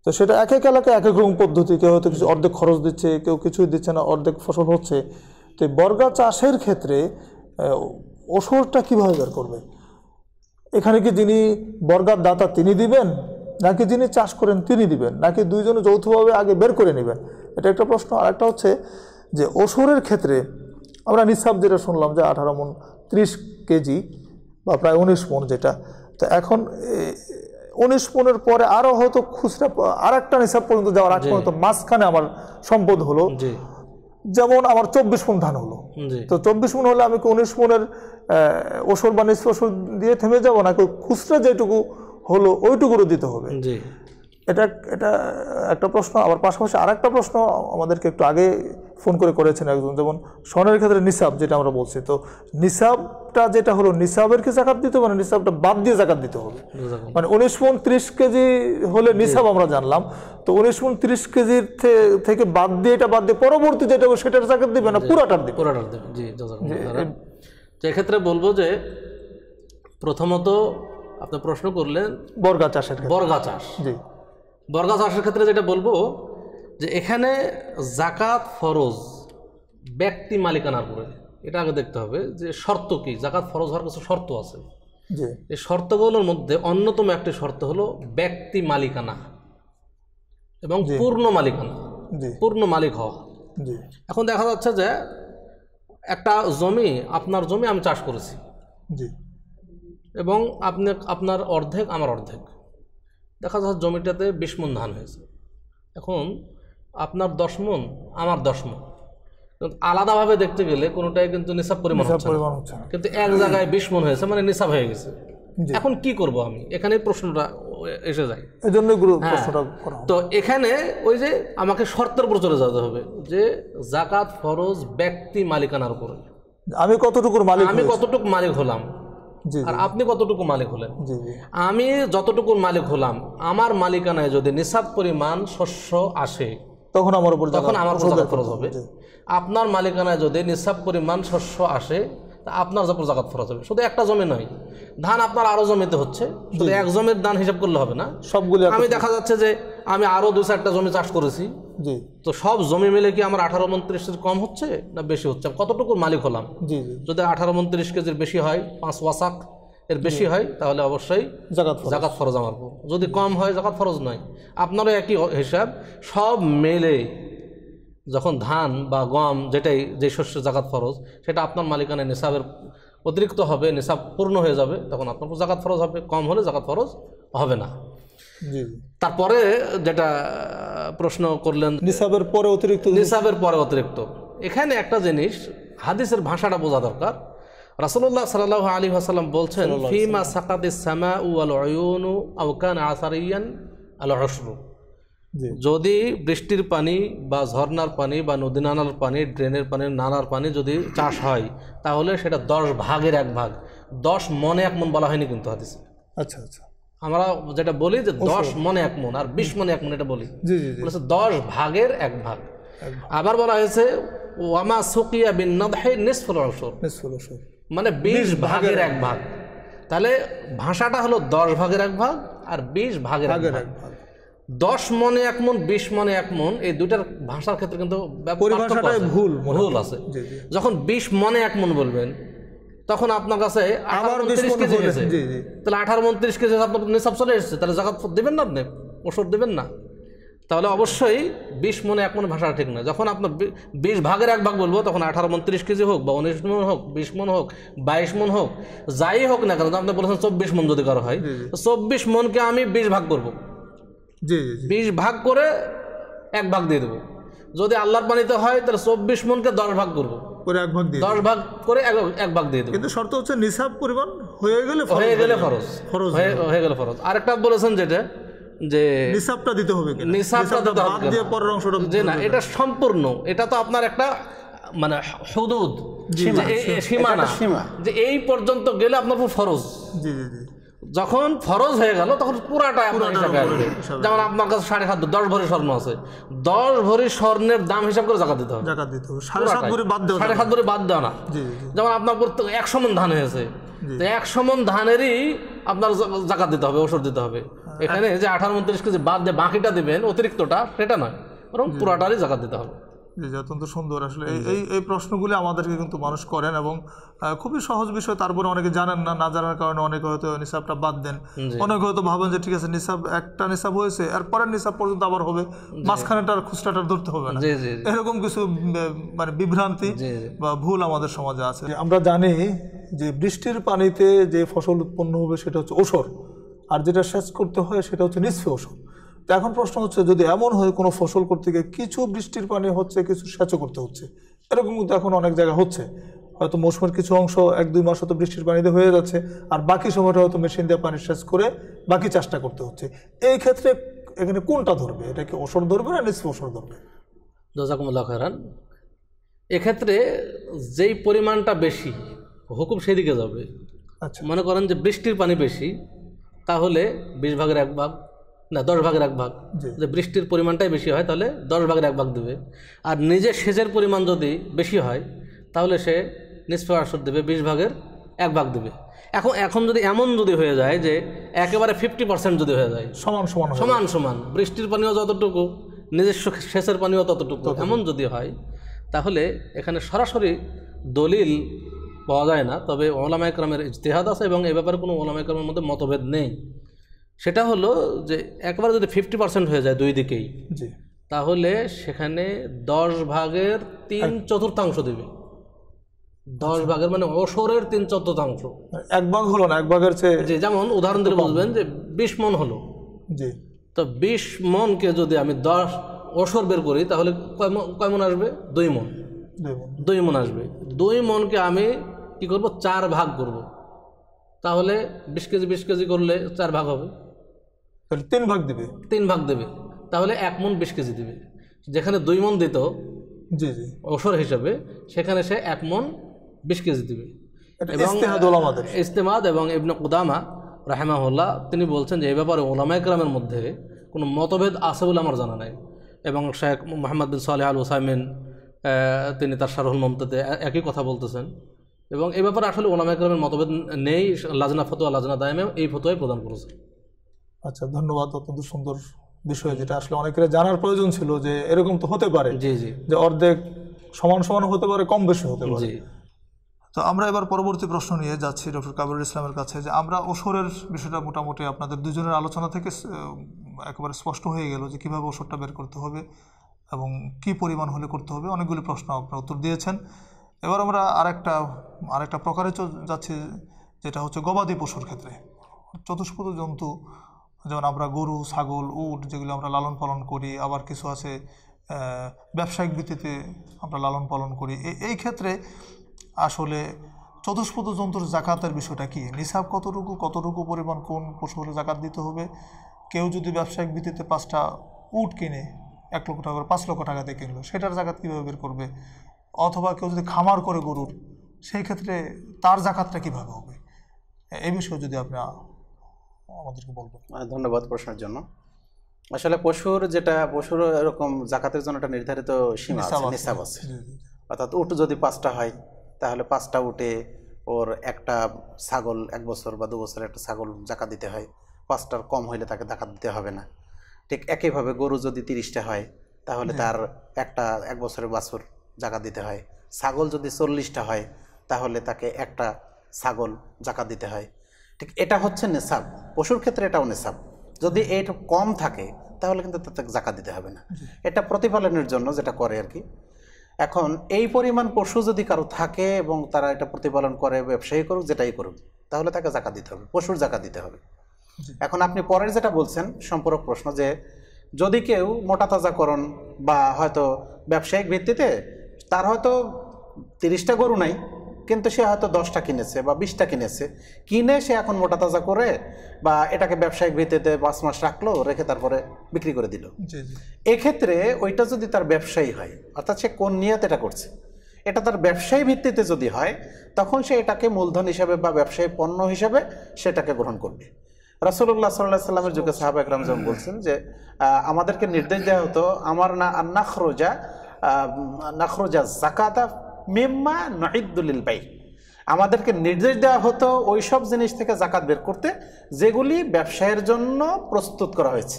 তো সেটা এক এক এলাকায় এক এক রকম পদ্ধতি কেউ হয়তো কিছু অর্ধেক খরচ দিচ্ছে কেউ কিছুই দিচ্ছে না অর্ধেক ফসল হচ্ছে তো বর্গা চাষের ক্ষেত্রে ওষুধটা কীভাবে বের করবে এখানে কি যিনি বর্গার দাতা তিনি দিবেন নাকি যিনি চাষ করেন তিনি দিবেন নাকি দুইজনে যৌথভাবে আগে বের করে নেবেন এটা একটা প্রশ্ন আর একটা হচ্ছে যে ওষুরের ক্ষেত্রে আমরা নিঃসাব যেটা শুনলাম যে আঠারো মন ত্রিশ কেজি বা প্রায় উনিশ মন যেটা তো এখন উনিশ পনের পরে আরো হয়তো খুচরা আর একটা নিসাব পর্যন্ত যাওয়ার আগ পর্যন্ত মাঝখানে আমার সম্পদ হলো যেমন আমার চব্বিশ মন ধান হলো তো চব্বিশ মন হলে আমি উনিশ মনের ওষুধ বা নিঃশ্বাস দিয়ে থেমে যাবো না খুচরা যেটুকু হলো ওইটুকুরও দিতে হবে এটা এটা একটা প্রশ্ন আবার পাশাপাশি আর একটা প্রশ্ন আমাদেরকে একটু আগে ফোন করে করেছেন একজন যেমন স্বর্ণের ক্ষেত্রে নিসাব যেটা আমরা বলছি তো নিসাবটা যেটা হলো নিসাবের কি জাকাত দিতে মানে নিসাবটা বাদ দিয়ে জাকাত দিতে হবে মানে উনিশ পন ত্রিশ কেজি হলে নিসাব আমরা জানলাম তো উনিশ পন ত্রিশ কেজির থেকে বাদ দিয়ে এটা বাদ দিয়ে পরবর্তী যেটা সেটার জাকাত দিবে না পুরাটার দিবে পুরাটার দিবে জি এক্ষেত্রে বলবো যে প্রথমত আপনি প্রশ্ন করলেন বর্গা চাষের বর্গা চাষ জি বর্গা চাষের ক্ষেত্রে যেটা বলবো যে এখানে জাকাত ফরজ ব্যক্তি মালিকানার উপরে এটা আগে দেখতে হবে যে শর্ত কি জাকাত ফরজ হওয়ার কিছু শর্ত আছে এই শর্তগুলোর মধ্যে অন্যতম একটি শর্ত হলো ব্যক্তি মালিকানা এবং পূর্ণ মালিকানা পূর্ণ মালিক হওয়া এখন দেখা যাচ্ছে যে একটা জমি আপনার জমি আমি চাষ করেছি এবং আপনি আপনার অর্ধেক আমার অর্ধেক দেখা যাচ্ছে জমিটাতে বিশ মন ধান হয়েছে এখন আপনার দশ মন আমার দশ মন আলাদাভাবে দেখতে গেলে কোনোটাই কিন্তু নিসাব পরিমাণ হচ্ছে কিন্তু এক জায়গায় বিশ মন হয়েছে মানে নিসাব হয়ে গেছে এখন কি করব আমি এখানে প্রশ্নটা এসে যায় এই জন্য হ্যাঁ। প্রশ্নটা তো এখানে ওই যে আমাকে শর্তের উপর চলে যেতে হবে যে জাকাত ফরজ ব্যক্তি মালিকানার উপরে আমি কতটুকুর মালিক আমি কতটুকু মালিক হলাম আর আপনি কতটুকু মালিক হলেন আমি যতটুকুর মালিক হলাম আমার মালিকানায় যদি নিসাব পরিমাণ শস্য আসে তখন আমার উপর তখন আমার উপর জাকাত ফরজ হবে আপনার মালিকানায় যদি নিসাব পরিমাণ শস্য আসে আপনার যখন জাকাত ফরজ হবে শুধু একটা জমি নয় ধান আপনার আরো জমিতে হচ্ছে শুধু এক জমির ধান হিসাব করলে হবে না সবগুলো আমি দেখা যাচ্ছে যে আমি আরও দু চারটা জমি চাষ করেছি জি তো সব জমি মিলে কি আমার আঠারো মন্ত্রিশের কম হচ্ছে না বেশি হচ্ছে কতটুকুর মালিক হলাম জি যদি আঠারো মন্ত্রিশ কেজির বেশি হয় পাঁচ ওয়াসাক এর বেশি হয় তাহলে অবশ্যই জাকাত ফরজ আমার যদি কম হয় জাকাত ফরজ নয় আপনারও একই হিসাব সব মেলে যখন ধান বা গম যেটাই যে শস্য জাকাত ফরজ সেটা আপনার মালিকানা নিসাবের অতিরিক্ত হবে নিসাব পূর্ণ হয়ে যাবে তখন আপনার জাকাত ফরজ হবে কম হলে জাকাত ফরজ হবে না তারপরে যেটা প্রশ্ন করলেন নিসাবের পরে অতিরিক্ত নিসাবের পরে অতিরিক্ত এখানে একটা জিনিস হাদিসের ভাষাটা বোঝা দরকার রাসুল্লাহ সাল্লাহ আলী আসালাম বলছেন ফিমা সাকাত ইসামা উ আল অয়নু আউকান আসারিয়ান আল হসরু যদি বৃষ্টির পানি বা ঝর্নার পানি বা নদী নানার পানি ড্রেনের পানি নানার পানি যদি চাষ হয় তাহলে সেটা দশ ভাগের এক ভাগ দশ মনে এক মন বলা হয়নি কিন্তু হাদিসে আচ্ছা আচ্ছা আমরা যেটা বলি যে দশ মনে এক মন আর বিশ মনে এক মন এটা বলি বলেছে দশ ভাগের এক ভাগ আবার বলা হয়েছে ওয়ামা সুকিয়া বিন নদহে নিসফুল মানে বিশ ভাগের এক ভাগ তাহলে ভাষাটা হলো দশ ভাগের এক ভাগ আর বিশ ভাগের এক ভাগ দশ মনে এক মন বিশ মনে এক মন এই দুটার ভাষার ক্ষেত্রে কিন্তু ভুল ভুল আছে যখন বিশ মনে এক মন বলবেন তখন আপনার কাছে কেজি তাহলে আঠারো উনত্রিশ কেজি আপনার নিসাব চলে এসেছে তাহলে জাকাত দেবেন না আপনি ওষুধ দেবেন না তাহলে অবশ্যই বিশ মনে এক মনে ভাষা ঠিক নয় যখন আপনার বিশ ভাগের এক ভাগ বলবো তখন আঠারো উনত্রিশ কেজি হোক বা উনিশ মন হোক বিশ মন হোক বাইশ মন হোক যাই হোক না কেন আপনি বলেছেন চব্বিশ মন যদি করা হয় চব্বিশ মনকে আমি বিশ ভাগ করবো বিশ ভাগ করে এক ভাগ দিয়ে দেবো যদি আল্লাহর পানিতে হয় তাহলে চব্বিশ মনকে দশ ভাগ করবো করে এক ভাগ দিয়ে দশ ভাগ করে এক ভাগ দিয়ে দেবে কিন্তু শর্ত হচ্ছে নিসাব পরিমাণ হয়ে গেলে হয়ে গেলে ফরজ ফরজ হয়ে গেলে ফরজ আরেকটা বলেছেন যেটা যে নিসাবটা দিতে হবে নিসাবটা দিতে হবে দিয়ে পরের অংশটা যে না এটা সম্পূর্ণ এটা তো আপনার একটা মানে হদুদ সীমানা সীমা যে এই পর্যন্ত গেলে আপনার ফরজ জি জি জি যখন ফরজ হয়ে গেল তখন পুরাটা আপনার হিসাবে আসবে যেমন আপনার কাছে সাড়ে সাত দশ ভরি স্বর্ণ আছে দশ ভরি স্বর্ণের দাম হিসাব করে জাকাত দিতে হবে সাড়ে সাত ভরি বাদ দেওয়া না যেমন আপনার প্রত্যেক এক মন ধান হয়েছে তো একশো মন ধানেরই আপনার জাকাত দিতে হবে ওষুধ দিতে হবে হ্যাঁ। এখানে যে আঠারো উনত্রিশ কেজি বাদ দিয়ে বাকিটা দেবেন অতিরিক্তটা সেটা নয় বরং পুরাটারই জাকাত দিতে হবে অত্যন্ত সুন্দর আসলে এই এই প্রশ্নগুলি আমাদেরকে কিন্তু মানুষ করেন এবং খুবই সহজ বিষয় তারপরে অনেকে জানেন না না জানার কারণে অনেকে হয়তো নিসাবটা বাদ দেন অনেকে হয়তো ভাবেন যে ঠিক আছে নিসাব একটা নিসাব হয়েছে পরের নিসাব পর্যন্ত আবার হবে মাঝখানেটার খুচরাটা ধরতে হবে না এরকম কিছু মানে বিভ্রান্তি বা ভুল আমাদের সমাজে আছে আমরা জানি যে বৃষ্টির পানিতে যে ফসল উৎপন্ন হবে সেটা হচ্ছে ওসর আর যেটা সেচ করতে হয় সেটা হচ্ছে নিঃস্ব ওসর তো এখন প্রশ্ন হচ্ছে যদি এমন হয় কোনো ফসল করতে গিয়ে কিছু বৃষ্টির পানি হচ্ছে কিছু সেচও করতে হচ্ছে এরকম কিন্তু এখন অনেক জায়গা হচ্ছে হয়তো মৌসুমের কিছু অংশ এক দুই মাস হয়তো বৃষ্টির পানিতে হয়ে যাচ্ছে আর বাকি সময়টা হয়তো মেশিন দিয়ে পানি সেচ করে বাকি চাষটা করতে হচ্ছে এই ক্ষেত্রে এখানে কোনটা ধরবে এটা কি ওষুধ ধরবে না নিশ্চয় ওষুধ ধরবে জজাকুমুল্লাহ খারান এক্ষেত্রে যেই পরিমাণটা বেশি হুকুম সেদিকে যাবে আচ্ছা মনে করেন যে বৃষ্টির পানি বেশি তাহলে বিশ ভাগের এক ভাগ না দশ ভাগের এক ভাগ যে বৃষ্টির পরিমাণটাই বেশি হয় তাহলে দশ ভাগের এক ভাগ দেবে আর নিজে সেচের পরিমাণ যদি বেশি হয় তাহলে সে নিষ্পাশ দেবে বিশ ভাগের এক ভাগ দেবে এখন এখন যদি এমন যদি হয়ে যায় যে একেবারে ফিফটি পার্সেন্ট যদি হয়ে যায় সমান সমান সমান সমান বৃষ্টির পানিও যতটুকু নিজস্ব সেচের পানিও ততটুকু এমন যদি হয় তাহলে এখানে সরাসরি দলিল পাওয়া যায় না তবে ওলামাইকরামের ইতিহাদ আছে এবং এ ব্যাপারে কোনো ওলামাইকরামের মধ্যে মতভেদ নেই সেটা হলো যে একবার যদি ফিফটি পার্সেন্ট হয়ে যায় দুই দিকেই তাহলে সেখানে দশ ভাগের তিন চতুর্থাংশ দেবে দশ আচ্ছা। ভাগের মানে অসরের তিন চতুর্থাংশ এক ভাগ হলো না এক ভাগের চেয়ে যেমন উদাহরণ দিলে বলবেন যে বিশ মন হলো জি তো বিশ মনকে যদি আমি দশ অসর বের করি তাহলে কয় মন আসবে দুই মন দুই মন আসবে দুই মনকে আমি কি করব চার ভাগ করব তাহলে বিশ কেজি বিশ কেজি করলে চার ভাগ হবে তাহলে তিন ভাগ দিবে তিন ভাগ দেবে তাহলে এক মন বিশ কেজি দিবে যেখানে দুই মন দিত জি জি অসর হিসাবে সেখানে সে এক মন বিশ কেজি দিবে এবং ইস্তেমাদ এবং ইবনে কুদামা রাহেমাহুল্লাহ তিনি বলছেন যে এই ব্যাপারে ওলামাইকরামের মধ্যে কোনো মতভেদ আছে বলে আমার জানা নাই এবং শেখ মোহাম্মদ বিন সালে আল ওসাইমিন তিনি তার শারহুল মমতাতে একই কথা বলতেছেন এবং এ ব্যাপারে আসলে ওলামাইকরামের মতভেদ নেই লাজনা ফতোয়া লাজনা দায়েমে এই ফতোয়াই প্রদান করেছে আচ্ছা ধন্যবাদ অত্যন্ত সুন্দর বিষয় যেটা আসলে অনেকের জানার প্রয়োজন ছিল যে এরকম তো হতে পারে জি জি যে অর্ধেক সমান সমান হতে পারে কম বেশি হতে পারে তো আমরা এবার পরবর্তী প্রশ্ন নিয়ে যাচ্ছি ডক্টর কাবুল ইসলামের কাছে যে আমরা ওসরের বিষয়টা মোটামুটি আপনাদের দুজনের আলোচনা থেকে একেবারে স্পষ্ট হয়ে গেল যে কীভাবে ওষুধটা বের করতে হবে এবং কি পরিমাণ হলে করতে হবে অনেকগুলি প্রশ্ন আপনার উত্তর দিয়েছেন এবার আমরা আরেকটা আরেকটা প্রকারে যাচ্ছি যেটা হচ্ছে গবাদি পশুর ক্ষেত্রে চতুষ্পদ জন্তু যেমন আমরা গরু ছাগল উট যেগুলো আমরা লালন পালন করি আবার কিছু আছে ব্যবসায়িক ভিত্তিতে আমরা লালন পালন করি এই ক্ষেত্রে আসলে চতুষ্পদ জন্তুর জাকাতের বিষয়টা কি নিসাব কতটুকু কতটুকু পরিমাণ কোন পশু হলে জাকাত দিতে হবে কেউ যদি ব্যবসায়িক ভিত্তিতে পাঁচটা উট কিনে এক লক্ষ টাকা করে পাঁচ লক্ষ টাকা দিয়ে কিনলো সেটার জাকাত কীভাবে বের করবে অথবা কেউ যদি খামার করে গরুর সেই ক্ষেত্রে তার জাকাতটা কীভাবে হবে এই বিষয়ে যদি আপনি আমাদেরকে বলবো মানে ধন্যবাদ প্রশ্নের জন্য আসলে পশুর যেটা পশুর এরকম জাকাতের জন্য একটা নির্ধারিত সীমা নিসাব আছে অর্থাৎ উট যদি পাঁচটা হয় তাহলে পাঁচটা উটে ওর একটা ছাগল এক বছর বা দু বছর একটা ছাগল জাকা দিতে হয় পাঁচটার কম হইলে তাকে দেখা দিতে হবে না ঠিক একইভাবে গরু যদি তিরিশটা হয় তাহলে হ্যাঁ। তার একটা এক বছরের বাছুর জাকা দিতে হয় ছাগল যদি চল্লিশটা হয় তাহলে তাকে একটা ছাগল জাকা দিতে হয় ঠিক এটা হচ্ছে নেশাব পশুর ক্ষেত্রে এটাও নেশাব যদি এটা কম থাকে তাহলে কিন্তু তাতে জাকা দিতে হবে না এটা প্রতিপালনের জন্য যেটা করে আর কি এখন এই পরিমাণ পশু যদি কারো থাকে এবং তারা এটা প্রতিপালন করে ব্যবসায়ী করুক যেটাই করুক তাহলে তাকে জাকা দিতে হবে পশুর জাকা দিতে হবে এখন আপনি পরের যেটা বলছেন সম্পূরক প্রশ্ন যে যদি কেউ মোটা তাজাকরণ বা হয়তো ব্যবসায়িক ভিত্তিতে তার হয়তো তিরিশটা গরু নাই কিন্তু সে হয়তো দশটা কিনেছে বা বিশটা কিনেছে কিনে সে এখন মোটা তাজা করে বা এটাকে ব্যবসায়িক ভিত্তিতে পাঁচ মাস রাখলো রেখে তারপরে বিক্রি করে দিল এক্ষেত্রে ওইটা যদি তার ব্যবসায়ী হয় অর্থাৎ সে কোন নিয়ত এটা করছে এটা তার ব্যবসায়ী ভিত্তিতে যদি হয় তখন সে এটাকে মূলধন হিসাবে বা ব্যবসায়ী পণ্য হিসাবে সেটাকে গ্রহণ করবে রাসুল্লাহ সাল্লাহ সাল্লামের যুগে সাহাব একরাম যেমন বলছেন যে আমাদেরকে নির্দেশ দেওয়া হতো আমার না নাখরোজা নাখরোজা জাকাতা মেম্মা নহিদুলিল বাই আমাদেরকে নির্দেশ দেওয়া হতো ওই সব জিনিস থেকে জাকাত বের করতে যেগুলি ব্যবসায়ের জন্য প্রস্তুত করা হয়েছে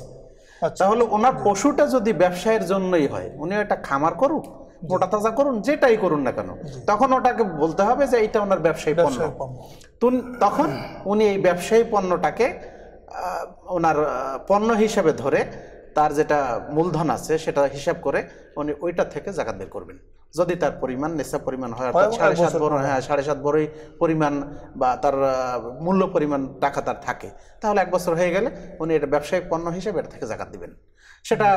আচ্ছা। তাহলে ওনার পশুটা যদি ব্যবসায়ের জন্যই হয় উনি একটা খামার করুক মোটা তাজা করুন যেটাই করুন না কেন তখন ওটাকে বলতে হবে যে এটা ওনার ব্যবসায়ী পণ্য তখন উনি এই ব্যবসায়ী পণ্যটাকে ওনার পণ্য হিসাবে ধরে তার যেটা মূলধন আছে সেটা হিসাব করে উনি ওইটা থেকে জাকাত বের করবেন যদি তার পরিমাণ নেশা পরিমাণ হয় অর্থাৎ সাড়ে সাত বড় হ্যাঁ সাড়ে সাত বড়ই পরিমাণ বা তার মূল্য পরিমাণ টাকা তার থাকে তাহলে এক বছর হয়ে গেলে উনি এটা ব্যবসায়িক পণ্য হিসেবে এটা থেকে জাকাত দিবেন সেটা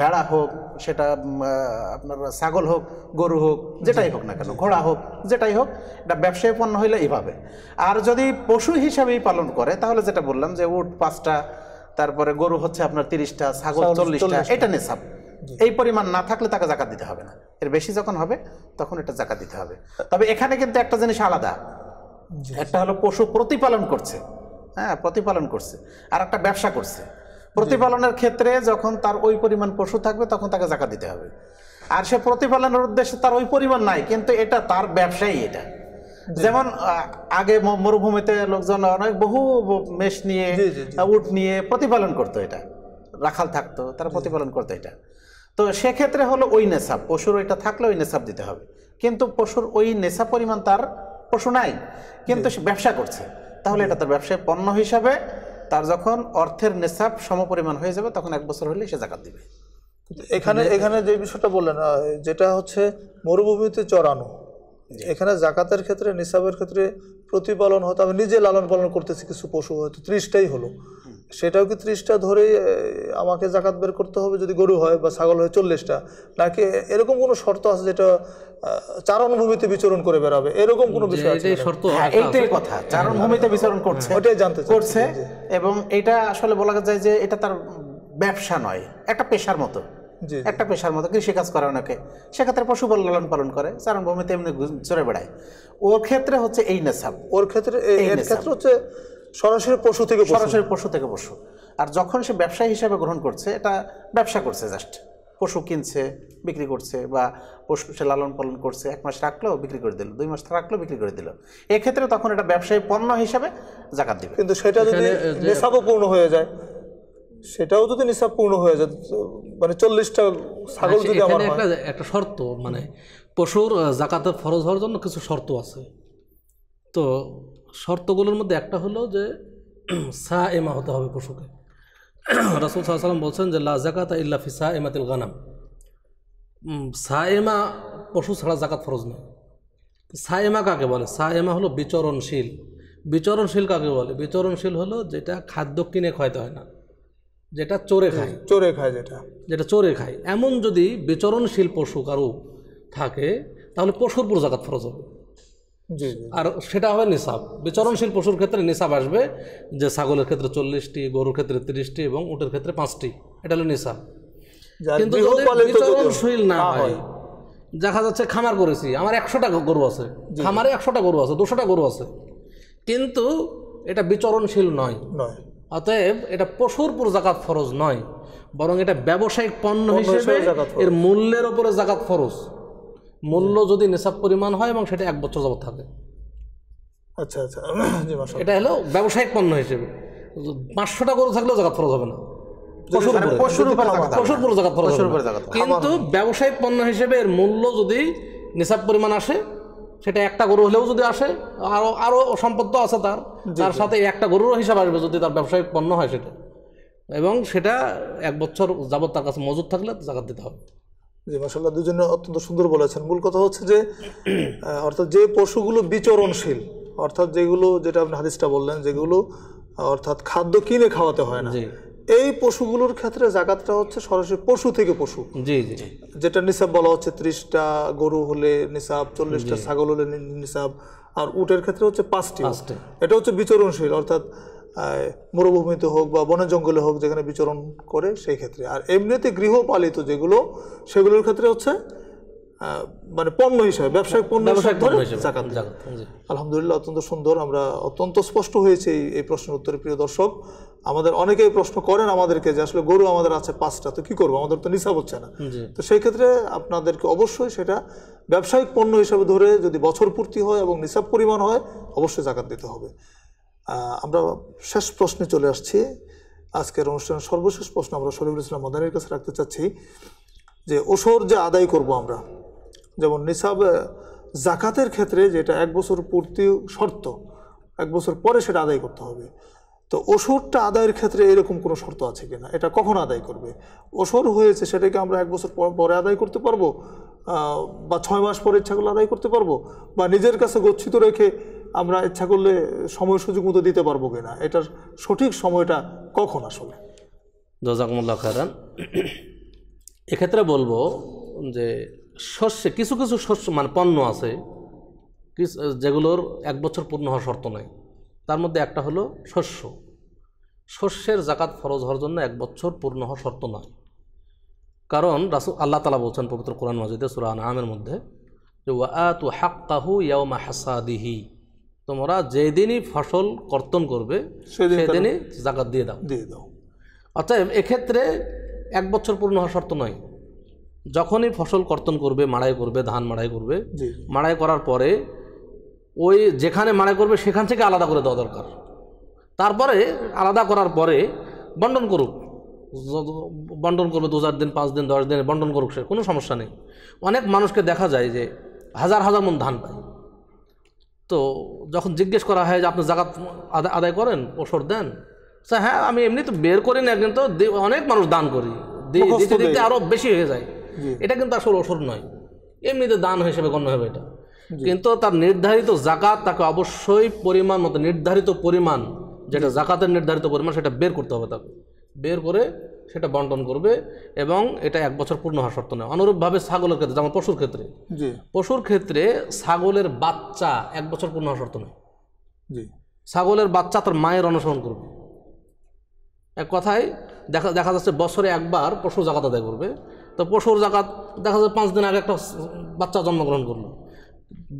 ভেড়া হোক সেটা আপনার ছাগল হোক গরু হোক যেটাই হোক না কেন ঘোড়া হোক যেটাই হোক এটা ব্যবসায়ী পণ্য হইলে এভাবে আর যদি পশু হিসাবেই পালন করে তাহলে যেটা বললাম যে উট পাঁচটা তারপরে গরু হচ্ছে আপনার তিরিশটা ছাগল চল্লিশটা এটা নেশাব এই পরিমাণ না থাকলে তাকে জাকাত দিতে হবে না এর বেশি যখন হবে তখন এটা জাকাত দিতে হবে তবে এখানে কিন্তু একটা জিনিস আলাদা একটা হলো পশু প্রতিপালন করছে হ্যাঁ প্রতিপালন করছে আর একটা ব্যবসা করছে প্রতিপালনের ক্ষেত্রে যখন তার ওই পরিমাণ পশু থাকবে তখন তাকে জাকাত দিতে হবে আর সে প্রতিপালনের উদ্দেশ্যে তার ওই পরিমাণ নাই কিন্তু এটা তার ব্যবসায়ী এটা যেমন আগে মরুভূমিতে লোকজন অনেক বহু মেষ নিয়ে উট নিয়ে প্রতিপালন করতো এটা রাখাল থাকতো তারা প্রতিপালন করতো এটা তো সেক্ষেত্রে হলো ওই নেশাব পশুর ওইটা থাকলে ওই নেশাব দিতে হবে কিন্তু পশুর ওই নেশা পরিমাণ তার পশু নাই কিন্তু সে ব্যবসা করছে তাহলে এটা তার ব্যবসায় পণ্য হিসাবে তার যখন অর্থের নেশাব সমপরিমাণ হয়ে যাবে তখন এক বছর হলে সে জাকাত দিবে এখানে এখানে যে বিষয়টা বললেন যেটা হচ্ছে মরুভূমিতে চড়ানো এখানে জাকাতের ক্ষেত্রে নিসাবের ক্ষেত্রে প্রতিপালন হতো আমি নিজে লালন পালন করতেছি কিছু পশু হয়তো ত্রিশটাই হলো সেটাও কি ত্রিশটা ধরে আমাকে জাকাত বের করতে হবে যদি গরু হয় বা ছাগল হয় চল্লিশটা নাকি এরকম কোনো শর্ত আছে যেটা চারণভূমিতে বিচরণ করে বেড়াবে এরকম কোনো বিষয় হ্যাঁ, এইটাই কথা চারণভূমিতে বিচরণ করছে ওটাই জানতে করছে এবং এটা আসলে বলা যায় যে এটা তার ব্যবসা নয় একটা পেশার মতো একটা পেশার মতো কৃষিকাজ করে অনেকে সেক্ষেত্রে পশু লালন পালন করে চারণভূমিতে এমনি চড়ে বেড়ায় ওর ক্ষেত্রে হচ্ছে এই নেশাব ওর ক্ষেত্রে এর ক্ষেত্রে হচ্ছে সরাসরি পশু থেকে সরাসরি পশু থেকে পশু আর যখন সে ব্যবসায়ী হিসাবে গ্রহণ করছে এটা ব্যবসা করছে জাস্ট পশু কিনছে বিক্রি করছে বা পশু সে লালন পালন করছে এক মাস রাখলো বিক্রি করে দিল দুই মাস রাখলো বিক্রি করে দিল এক্ষেত্রে তখন এটা ব্যবসায়ী পণ্য হিসাবে জাকাত দিবে কিন্তু সেটা যদি নেশাবও পূর্ণ হয়ে যায় সেটাও যদি নিসাব পূর্ণ হয়ে যায় মানে চল্লিশটা ছাগল আচ্ছা, যদি আমার একটা শর্ত মানে পশুর জাকাতের ফরজ হওয়ার জন্য কিছু শর্ত আছে তো শর্তগুলোর মধ্যে একটা হলো যে সা এমা হতে হবে পশুকে রাসুল সাল্লাম বলছেন যে লা জাকাত ইল্লা ফি সা এমাতিল গানাম সা এমা পশু ছাড়া জাকাত ফরজ নয় সা এমা কাকে বলে সা এমা হলো বিচরণশীল বিচরণশীল কাকে বলে বিচরণশীল হলো যেটা খাদ্য কিনে খাইতে হয় না যেটা চোরে খায় চোরে খায় যেটা যেটা চোরে খায় এমন যদি বিচরণশীল পশু কারো থাকে তাহলে পশুর পুরো জাকাত ফরজ হবে আর সেটা হবে নিসাব বিচরণশীল পশুর ক্ষেত্রে নিসাব আসবে যে ছাগলের ক্ষেত্রে চল্লিশটি গরুর ক্ষেত্রে তিরিশটি এবং উটের ক্ষেত্রে পাঁচটি এটা হলো নিসাব কিন্তু বিচরণশীল না হয় দেখা যাচ্ছে খামার করেছি আমার একশোটা গরু আছে খামারে একশোটা গরু আছে দুশোটা গরু আছে কিন্তু এটা বিচরণশীল নয় অতএব এটা পশুর পুরো জাকাত ফরজ নয় বরং এটা ব্যবসায়িক পণ্য হিসেবে এর মূল্যের ওপরে জাকাত ফরজ মূল্য যদি নিসাব পরিমাণ হয় এবং সেটা এক বছর যাবত থাকে আচ্ছা আচ্ছা এটা হলো ব্যবসায়িক পণ্য হিসেবে পাঁচশোটা গরু থাকলেও জায়গা ফরজ হবে না মানে হ্যাঁ, কিন্তু ব্যবসায়িক পণ্য হিসেবে এর মূল্য যদি নিসাব পরিমাণ আসে সেটা একটা গরু হলেও যদি আসে আরো আরো সম্পদ তো আছে তার তার সাথে একটা গরুরও হিসাব আসবে যদি তার ব্যবসায়িক পণ্য হয় সেটা এবং সেটা এক বছর যাবত তার কাছে মজুদ থাকলে জাগাত দিতে হবে জি মাসাল্লাহ দুজনে অত্যন্ত সুন্দর বলেছেন মূল কথা হচ্ছে যে অর্থাৎ যে পশুগুলো বিচরণশীল অর্থাৎ যেগুলো যেটা আপনি হাদিসটা বললেন যেগুলো অর্থাৎ খাদ্য কিনে খাওয়াতে হয় না এই পশুগুলোর ক্ষেত্রে জাকাতটা হচ্ছে সরাসরি পশু থেকে পশু জি জি যেটা নিসাব বলা হচ্ছে ত্রিশটা গরু হলে নিসাব চল্লিশটা ছাগল হলে নিসাব আর উটের ক্ষেত্রে হচ্ছে পাঁচটি এটা হচ্ছে বিচরণশীল অর্থাৎ মরুভূমিতে হোক বা বনে জঙ্গলে হোক যেখানে বিচরণ করে সেই ক্ষেত্রে আর এমনিতে গৃহপালিত যেগুলো সেগুলোর ক্ষেত্রে হচ্ছে মানে পণ্য হিসাবে ব্যবসায়িক পণ্য আলহামদুলিল্লাহ অত্যন্ত সুন্দর আমরা অত্যন্ত স্পষ্ট হয়েছে এই প্রশ্নের উত্তরে প্রিয় দর্শক আমাদের অনেকেই প্রশ্ন করেন আমাদেরকে যে আসলে গরু আমাদের আছে পাঁচটা তো কি করবো আমাদের তো নিসাব হচ্ছে না তো সেই ক্ষেত্রে আপনাদেরকে অবশ্যই সেটা ব্যবসায়িক পণ্য হিসাবে ধরে যদি বছর পূর্তি হয় এবং নিসাব পরিমাণ হয় অবশ্যই জাকাত দিতে হবে আমরা শেষ প্রশ্নে চলে আসছি আজকের অনুষ্ঠানের সর্বশেষ প্রশ্ন আমরা শরীফুল ইসলাম মদানের কাছে রাখতে চাচ্ছি যে ওষর যে আদায় করব আমরা যেমন নিসাব জাকাতের ক্ষেত্রে যেটা এক বছর পূর্তি শর্ত এক বছর পরে সেটা আদায় করতে হবে তো ওষুধটা আদায়ের ক্ষেত্রে এরকম কোনো শর্ত আছে কিনা এটা কখন আদায় করবে ওষুধ হয়েছে সেটাকে আমরা এক বছর পরে আদায় করতে পারবো বা ছয় মাস পরে ইচ্ছাগুলো আদায় করতে পারবো বা নিজের কাছে গচ্ছিত রেখে আমরা ইচ্ছা করলে সময় সুযোগ মতো দিতে পারবো কিনা এটার সঠিক সময়টা কখন আসলে জজাকমুল্লা খারান এক্ষেত্রে বলবো যে শস্যে কিছু কিছু শস্য মানে পণ্য আছে যেগুলোর এক বছর পূর্ণ হওয়ার শর্ত নাই তার মধ্যে একটা হলো শস্য শস্যের জাকাত ফরজ হওয়ার জন্য এক বছর পূর্ণ হওয়ার শর্ত নয় কারণ রাসু আল্লাহ তালা বলছেন পবিত্র কোরআন মাজিদে সুরান আমের মধ্যে যে ওয়া তু হাক্কাহু ইয়া মাহাসাদিহি তোমরা যেদিনই ফসল কর্তন করবে সেদিনই জাকাত দিয়ে দাও দিয়ে দাও অর্থাৎ এক্ষেত্রে এক বছর পূর্ণ হওয়া শর্ত নয় যখনই ফসল কর্তন করবে মাড়াই করবে ধান মাড়াই করবে মাড়াই করার পরে ওই যেখানে মাড়াই করবে সেখান থেকে আলাদা করে দেওয়া দরকার তারপরে আলাদা করার পরে বন্টন করুক বন্টন করবে দু চার দিন পাঁচ দিন দশ দিন বন্টন করুক সে কোনো সমস্যা নেই অনেক মানুষকে দেখা যায় যে হাজার হাজার মন ধান পায় তো যখন জিজ্ঞেস করা হয় যে আপনি জাকাত আদায় করেন ওষর দেন হ্যাঁ আমি এমনি তো বের করি না কিন্তু অনেক মানুষ দান করি দিতে দিতে বেশি হয়ে যায় এটা কিন্তু আসলে ওষর নয় এমনিতে দান হিসেবে গণ্য হবে এটা কিন্তু তার নির্ধারিত জাকাত তাকে অবশ্যই পরিমাণ মতো নির্ধারিত পরিমাণ যেটা জাকাতের নির্ধারিত পরিমাণ সেটা বের করতে হবে তাকে বের করে সেটা বন্টন করবে এবং এটা এক বছর পূর্ণ হওয়ার শর্ত নয় অনুরূপভাবে ছাগলের ক্ষেত্রে যেমন পশুর ক্ষেত্রে পশুর ক্ষেত্রে ছাগলের বাচ্চা এক বছর পূর্ণ হওয়ার শর্ত নয় ছাগলের বাচ্চা তার মায়ের অনুসরণ করবে এক কথায় দেখা দেখা যাচ্ছে বছরে একবার পশুর জাকাত আদায় করবে তো পশুর জাকাত দেখা যাচ্ছে পাঁচ দিন আগে একটা বাচ্চা জন্মগ্রহণ করলো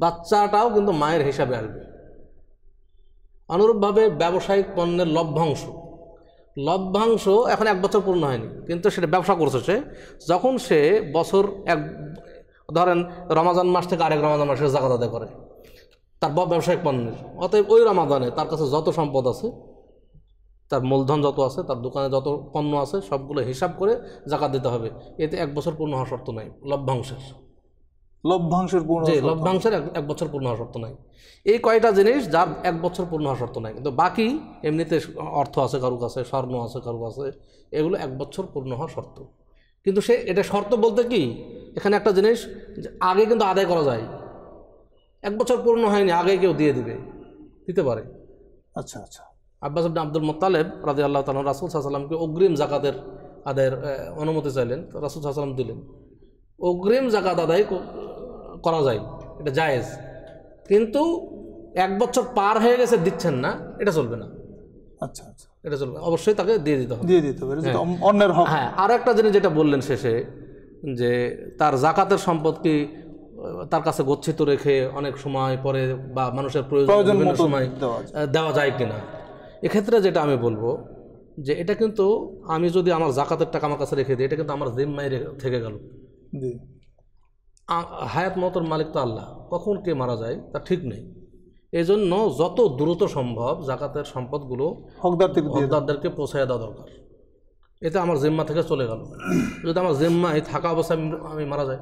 বাচ্চাটাও কিন্তু মায়ের হিসাবে আসবে অনুরূপভাবে ব্যবসায়িক পণ্যের লভ্যাংশ লভ্যাংশ এখন এক বছর পূর্ণ হয়নি কিন্তু সেটা ব্যবসা করছে সে যখন সে বছর এক ধরেন রমাজান মাস থেকে আরেক রমাজান মাসে জাকাত আদায় করে তার ব্যবসায়িক পণ্যের অতএব ওই রমাদানে তার কাছে যত সম্পদ আছে তার মূলধন যত আছে তার দোকানে যত পণ্য আছে সবগুলো হিসাব করে জাকাত দিতে হবে এতে এক বছর পূর্ণ হওয়ার শর্ত নাই লভ্যাংশের লভ্যাংশের পূর্ণ যে লভ্যাংশের এক বছর পূর্ণ হওয়ার শর্ত নাই এই কয়টা জিনিস যার এক বছর পূর্ণ হওয়ার শর্ত নাই কিন্তু বাকি এমনিতে অর্থ আছে কারুর কাছে স্বর্ণ আছে কারু কাছে এগুলো এক বছর পূর্ণ হওয়ার শর্ত কিন্তু সে এটা শর্ত বলতে কি এখানে একটা জিনিস আগে কিন্তু আদায় করা যায় এক বছর পূর্ণ হয়নি আগে কেউ দিয়ে দিবে দিতে পারে আচ্ছা আচ্ছা আব্বাস আব্দ আব্দুল মোতালেব রাজি আল্লাহ তাল রাসুল সাহাশাল্লামকে অগ্রিম জাকাতের আদায়ের অনুমতি চাইলেন রাসুল সাহাশাল্লাম দিলেন অগ্রিম জাকাত আদায় করা যায় এটা জায়েজ কিন্তু এক বছর পার হয়ে গেছে দিচ্ছেন না এটা চলবে না আচ্ছা আচ্ছা এটা চলবে অবশ্যই তাকে দিয়ে দিতে হবে দিয়ে দিতে হবে হ্যাঁ। অন্যের হ্যাঁ আর একটা জিনিস যেটা বললেন শেষে যে তার জাকাতের সম্পদ কি তার কাছে গচ্ছিত রেখে অনেক সময় পরে বা মানুষের প্রয়োজন সময় দেওয়া যায় কিনা এক্ষেত্রে যেটা আমি বলবো যে এটা কিন্তু আমি যদি আমার জাকাতের টাকা আমার কাছে রেখে দিই এটা কিন্তু আমার জিম্মাই থেকে গেল হায়াত মতর মালিক তো আল্লাহ কখন কে মারা যায় তা ঠিক নেই এই জন্য যত দ্রুত সম্ভব জাকাতের সম্পদগুলো হকদারদেরকে পৌঁছাই দেওয়া দরকার এতে আমার জিম্মা থেকে চলে গেল যদি আমার এই থাকা অবস্থায় আমি মারা যাই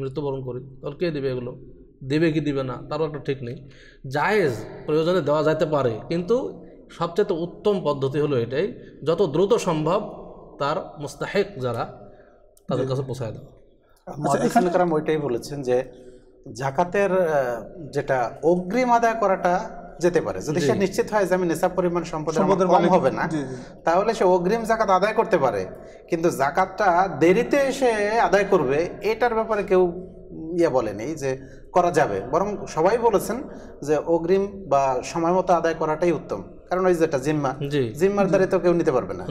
মৃত্যুবরণ করি তাহলে কে দেবে এগুলো দেবে কি দিবে না তারও একটা ঠিক নেই জায়েজ প্রয়োজনে দেওয়া যাইতে পারে কিন্তু সবচেয়ে উত্তম পদ্ধতি হলো এটাই যত দ্রুত সম্ভব তার মোস্তাহেক যারা তাদের কাছে পৌঁছায় দেওয়া আচ্ছা, ওইটাই বলেছেন যে জাকাতের যেটা অগ্রিম আদায় করাটা যেতে পারে যদি সে নিশ্চিত হয় যে আমি নেশা পরিমাণ সম্পদের কম হবে না তাহলে সে অগ্রিম জাকাত আদায় করতে পারে কিন্তু জাকাতটা দেরিতে এসে আদায় করবে এটার ব্যাপারে কেউ ইয়ে বলেনি যে করা যাবে বরং সবাই বলেছেন যে অগ্রিম বা সময় মতো আদায় করাটাই উত্তম কারণ ওই যেটা জিম্মা জিম্মার দ্বারে তো কেউ নিতে পারবে না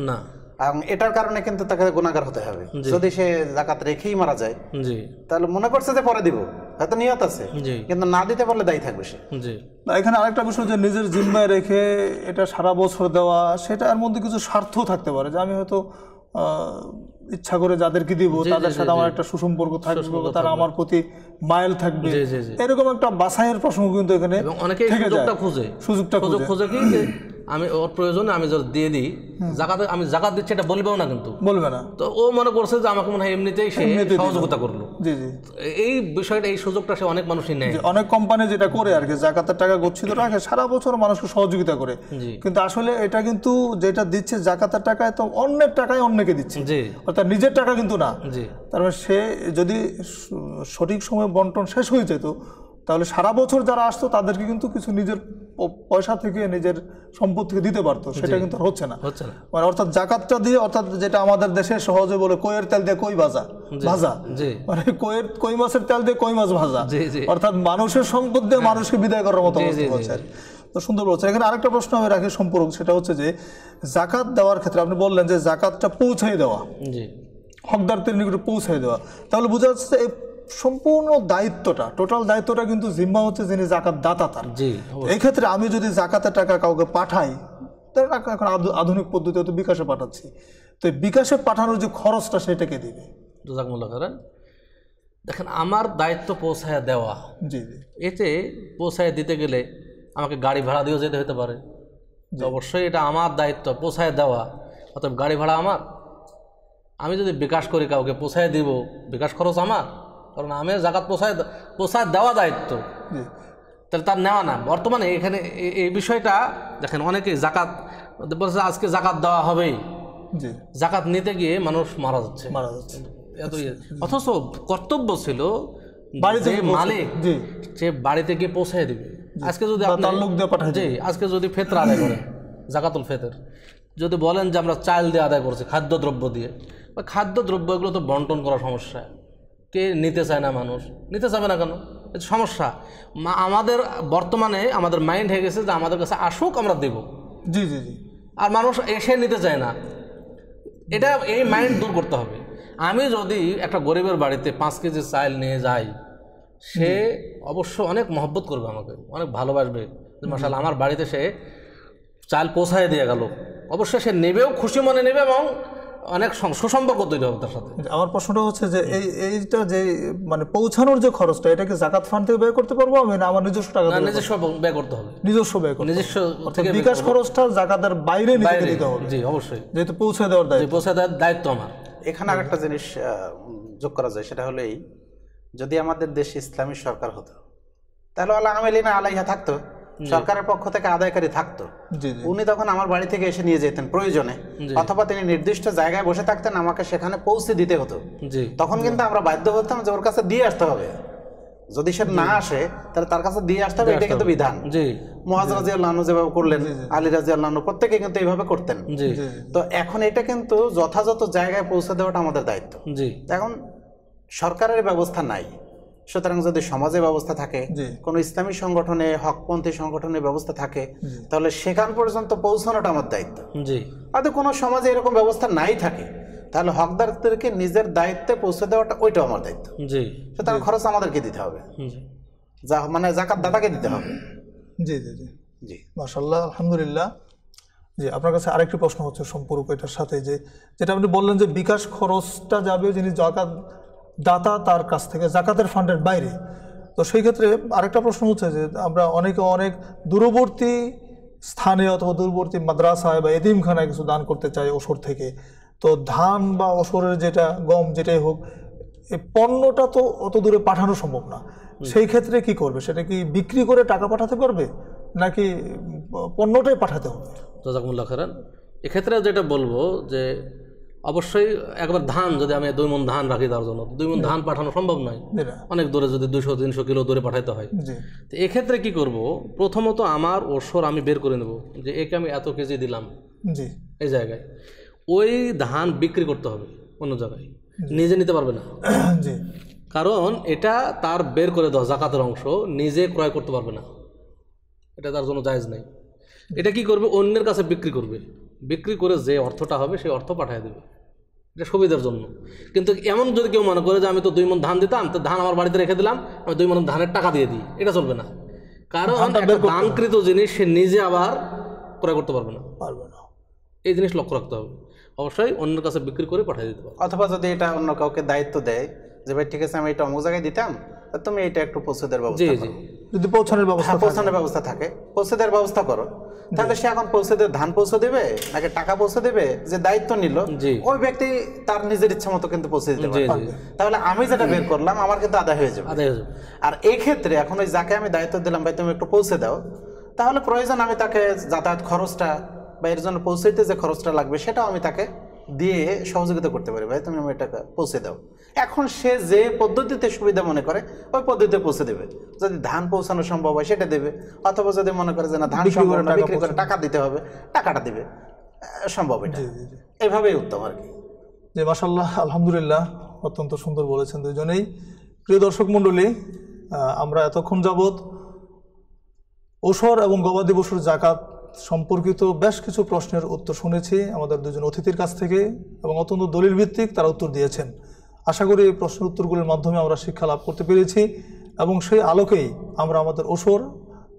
এবং এটার কারণে কিন্তু তাকে গুণাগার হতে হবে যদি সে জাকাত রেখেই মারা যায় তাহলে মনে করছে যে পরে দিব হয়তো নিয়ত আছে কিন্তু না দিতে পারলে দায়ী থাকবে সে এখানে আরেকটা বিষয় যে নিজের জিম্মায় রেখে এটা সারা বছর দেওয়া সেটার মধ্যে কিছু স্বার্থ থাকতে পারে যে আমি হয়তো ইচ্ছা করে যাদেরকে দিব তাদের সাথে আমার একটা সুসম্পর্ক থাকবে তারা আমার প্রতি মাইল থাকবে এরকম একটা বাসায়ের প্রসঙ্গ কিন্তু এখানে অনেকে সুযোগটা খোঁজে সুযোগটা খোঁজে কি আমি ওর প্রয়োজনে আমি যদি দিয়ে দিই হ্যাঁ। জাকাত আমি জাকাত দিচ্ছি এটা বলবেও না কিন্তু বলবে না তো ও মনে করছে যে আমাকে মনে হয় এমনিতেই সে সহযোগিতা করলো জি জি এই বিষয়টা এই সুযোগটা সে অনেক মানুষই নেয় অনেক কোম্পানি যেটা করে আর কি জাকাতের টাকা গচ্ছিত রাখে সারা বছর মানুষকে সহযোগিতা করে কিন্তু আসলে এটা কিন্তু যেটা দিচ্ছে জাকাতের টাকায় তো অন্যের টাকায় অন্যকে দিচ্ছে জি অর্থাৎ নিজের টাকা কিন্তু না জি তার মানে সে যদি সঠিক সময় বন্টন শেষ হয়ে যেত তাহলে সারা বছর যারা আসতো তাদেরকে কিন্তু কিছু নিজের পয়সা থেকে নিজের সম্পদ থেকে দিতে পারতো সেটা কিন্তু হচ্ছে না মানে অর্থাৎ জাকাতটা দিয়ে অর্থাৎ যেটা আমাদের দেশে সহজে বলে কইয়ের তেল দিয়ে কই ভাজা ভাজা মানে কইয়ের কই মাছের তেল দিয়ে কই মাছ ভাজা অর্থাৎ মানুষের সম্পদ দিয়ে হ্যাঁ। মানুষকে বিদায় করার মতো হচ্ছে তো সুন্দর বলছেন এখানে আরেকটা প্রশ্ন আমি রাখি সম্পর্ক সেটা হচ্ছে যে জাকাত দেওয়ার ক্ষেত্রে আপনি বললেন যে জাকাতটা পৌঁছাই দেওয়া হকদারদের নিকটে পৌঁছাই দেওয়া তাহলে বোঝা যাচ্ছে সম্পূর্ণ দায়িত্বটা টোটাল দায়িত্বটা কিন্তু জিম্মা হচ্ছে যিনি জাকাত দাতা তার এই ক্ষেত্রে আমি যদি জাকাতের টাকা কাউকে পাঠাই এখন আধুনিক পদ্ধতি হয়তো বিকাশে পাঠাচ্ছি তো বিকাশে পাঠানোর যে খরচটা সেটাকে দিবে জাকমুল্লাহ দেখেন আমার দায়িত্ব পৌঁছায় দেওয়া জি জি এতে পৌঁছায় দিতে গেলে আমাকে গাড়ি ভাড়া দিয়েও যেতে হতে পারে অবশ্যই এটা আমার দায়িত্ব পৌঁছায় দেওয়া অর্থাৎ গাড়ি ভাড়া আমার আমি যদি বিকাশ করি কাউকে পৌঁছায় দিব বিকাশ খরচ আমার কারণ আমের জাকাত পোষায় পোষায় দেওয়া দায়িত্ব হ্যাঁ। তাহলে তার নেওয়া না বর্তমানে এখানে এই বিষয়টা দেখেন অনেকে জাকাত বলছে আজকে জাকাত দেওয়া হবেই জাকাত নিতে গিয়ে মানুষ মারা যাচ্ছে মারা যাচ্ছে এত ইয়ে। অথচ কর্তব্য ছিল বাড়িতে মালিক সে বাড়িতে গিয়ে পৌঁছায় দিবে আজকে যদি আজকে যদি ফেতরা আদায় করে জাকাতুল ফেতের যদি বলেন যে আমরা চাল দিয়ে আদায় করছি খাদ্যদ্রব্য দিয়ে বা এগুলো তো বন্টন করা সমস্যা কে নিতে চায় না মানুষ নিতে চাবে না কেন সমস্যা আমাদের বর্তমানে আমাদের মাইন্ড হয়ে গেছে যে আমাদের কাছে আসুক আমরা দেব জি জি জি আর মানুষ এসে নিতে চায় না এটা এই মাইন্ড দূর করতে হবে আমি যদি একটা গরিবের বাড়িতে পাঁচ কেজি চাল নিয়ে যাই সে অবশ্য অনেক মহব্বত করবে আমাকে অনেক ভালোবাসবে মার্শাল আমার বাড়িতে সে চাল পৌঁছায় দিয়ে গেল অবশ্যই সে নেবেও খুশি মনে নেবে এবং অনেক সুসম্পর্ক তৈরি হবে তার সাথে আমার প্রশ্নটা হচ্ছে যে এই এইটা যে মানে পৌঁছানোর যে খরচটা এটাকে জাকাত ফান্ড থেকে ব্যয় করতে পারবো আমি না আমার নিজস্ব টাকা নিজস্ব ব্যয় করতে হবে নিজস্ব ব্যয় করতে নিজস্ব বিকাশ খরচটা জাকাতের বাইরে নিজেকে দিতে হবে জি অবশ্যই যেহেতু পৌঁছে দেওয়ার দায়িত্ব পৌঁছে দেওয়ার দায়িত্ব আমার এখানে আরেকটা জিনিস যোগ করা যায় সেটা হলো এই যদি আমাদের দেশে ইসলামী সরকার হতো তাহলে আল্লাহ আমেলিনা আলাইহা থাকতো সরকারের পক্ষ থেকে আদায়কারী থাকতো উনি তখন আমার বাড়ি থেকে এসে নিয়ে যেতেন প্রয়োজনে অথবা তিনি নির্দিষ্ট জায়গায় বসে থাকতেন আমাকে সেখানে পৌঁছে দিতে হতো তখন কিন্তু আমরা বাধ্য হতাম যে ওর কাছে দিয়ে আসতে হবে যদি সে না আসে তাহলে তার কাছে দিয়ে আসতে হবে এটা কিন্তু বিধান মহাজ যেভাবে করলেন আলী রাজিয়াল্লাহ প্রত্যেকে কিন্তু এইভাবে করতেন তো এখন এটা কিন্তু যথাযথ জায়গায় পৌঁছে দেওয়াটা আমাদের দায়িত্ব এখন সরকারের ব্যবস্থা নাই সুতরাং যদি সমাজে ব্যবস্থা থাকে কোনো ইসলামী সংগঠনে হকপন্থী সংগঠনে ব্যবস্থা থাকে তাহলে সেখান পর্যন্ত পৌঁছানোটা আমার দায়িত্ব হয়তো কোনো সমাজে এরকম ব্যবস্থা নাই থাকে তাহলে হকদারদেরকে নিজের দায়িত্বে পৌঁছে দেওয়াটা ওইটাও আমার দায়িত্ব সুতরাং খরচ আমাদেরকে দিতে হবে যা মানে জাকাত দাদাকে দিতে হবে জি জি জি জি মাসাল্লাহ আলহামদুলিল্লাহ জি আপনার কাছে আরেকটি প্রশ্ন হচ্ছে সম্পর্ক এটার সাথে যে যেটা আপনি বললেন যে বিকাশ খরচটা যাবে যিনি জাকাত দাতা তার কাছ থেকে জাকাতের ফান্ডের বাইরে তো সেই ক্ষেত্রে আরেকটা প্রশ্ন হচ্ছে যে আমরা অনেকে অনেক দূরবর্তী স্থানে অথবা দূরবর্তী মাদ্রাসায় বা এদিমখানায় কিছু দান করতে চাই ওসর থেকে তো ধান বা ওসরের যেটা গম যেটাই হোক এই পণ্যটা তো অত দূরে পাঠানো সম্ভব না সেই ক্ষেত্রে কি করবে সেটা কি বিক্রি করে টাকা পাঠাতে পারবে নাকি পণ্যটাই পাঠাতে হবে জাজাকুমুল্লাহ খারান এক্ষেত্রে যেটা বলবো যে অবশ্যই একবার ধান যদি আমি দুই মন ধান রাখি তার জন্য দুই মন ধান পাঠানো সম্ভব নয় অনেক দূরে যদি দুইশো তিনশো কিলো দূরে পাঠাইতে হয় তো এক্ষেত্রে কি করব প্রথমত আমার ওসর আমি বের করে নেব যে একে আমি এত কেজি দিলাম এই জায়গায় ওই ধান বিক্রি করতে হবে অন্য জায়গায় নিজে নিতে পারবে না কারণ এটা তার বের করে দেওয়া জাকাতের অংশ নিজে ক্রয় করতে পারবে না এটা তার জন্য জায়জ নেই এটা কি করবে অন্যের কাছে বিক্রি করবে বিক্রি করে যে অর্থটা হবে সেই অর্থ পাঠিয়ে দেবে এটা সুবিধার জন্য কিন্তু এমন যদি কেউ মনে করে যে আমি তো দুই মন ধান দিতাম তো ধান আমার বাড়িতে রেখে দিলাম আমি দুই মন ধানের টাকা দিয়ে দিই এটা চলবে না কারণ দানকৃত জিনিস সে নিজে আবার ক্রয় করতে পারবে না পারবে না এই জিনিস লক্ষ্য রাখতে হবে অবশ্যই অন্যের কাছে বিক্রি করে পাঠিয়ে দিতে হবে অথবা যদি এটা অন্য কাউকে দায়িত্ব দেয় যে ভাই ঠিক আছে আমি এটা অমুক জায়গায় দিতাম তুমি এটা একটু পৌঁছে দেওয়ার ব্যবস্থা জি যদি পৌঁছানোর ব্যবস্থা হ্যাঁ, পৌঁছানোর ব্যবস্থা থাকে পৌঁছে দেওয়ার ব্যবস্থা করো তাহলে সে এখন পৌঁছে দেবে ধান পৌঁছে দেবে নাকি টাকা পৌঁছে দেবে যে দায়িত্ব নিল ওই ব্যক্তি তার নিজের ইচ্ছা মতো কিন্তু পৌঁছে দিতে পারবে তাহলে আমি যেটা বের করলাম আমার কিন্তু আদায় হয়ে যাবে আর এই ক্ষেত্রে এখন ওই যাকে আমি দায়িত্ব দিলাম ভাই তুমি একটু পৌঁছে দাও তাহলে প্রয়োজন আমি তাকে যাতায়াত খরচটা বা এর জন্য পৌঁছাইতে যে খরচটা লাগবে সেটাও আমি তাকে দিয়ে সহযোগিতা করতে পারি ভাই তুমি আমার টাকা পৌঁছে দাও এখন সে যে পদ্ধতিতে সুবিধা মনে করে ওই পদ্ধতিতে পৌঁছে দেবে যদি ধান পৌঁছানো সম্ভব হয় সেটা দেবে অথবা যদি মনে করে যে না ধান বিক্রি করে টাকা দিতে হবে টাকাটা দেবে সম্ভব এটা এভাবেই উত্তম আর কি যে মাসাল্লাহ আলহামদুলিল্লাহ অত্যন্ত সুন্দর বলেছেন দুজনেই প্রিয় দর্শক মণ্ডলী আমরা এতক্ষণ যাবৎ ওষর এবং গবাদি পশুর জাকাত সম্পর্কিত বেশ কিছু প্রশ্নের উত্তর শুনেছি আমাদের দুজন অতিথির কাছ থেকে এবং অত্যন্ত দলিল ভিত্তিক তারা উত্তর দিয়েছেন আশা করি এই প্রশ্নের উত্তরগুলির মাধ্যমে আমরা শিক্ষা লাভ করতে পেরেছি এবং সেই আলোকেই আমরা আমাদের ওসর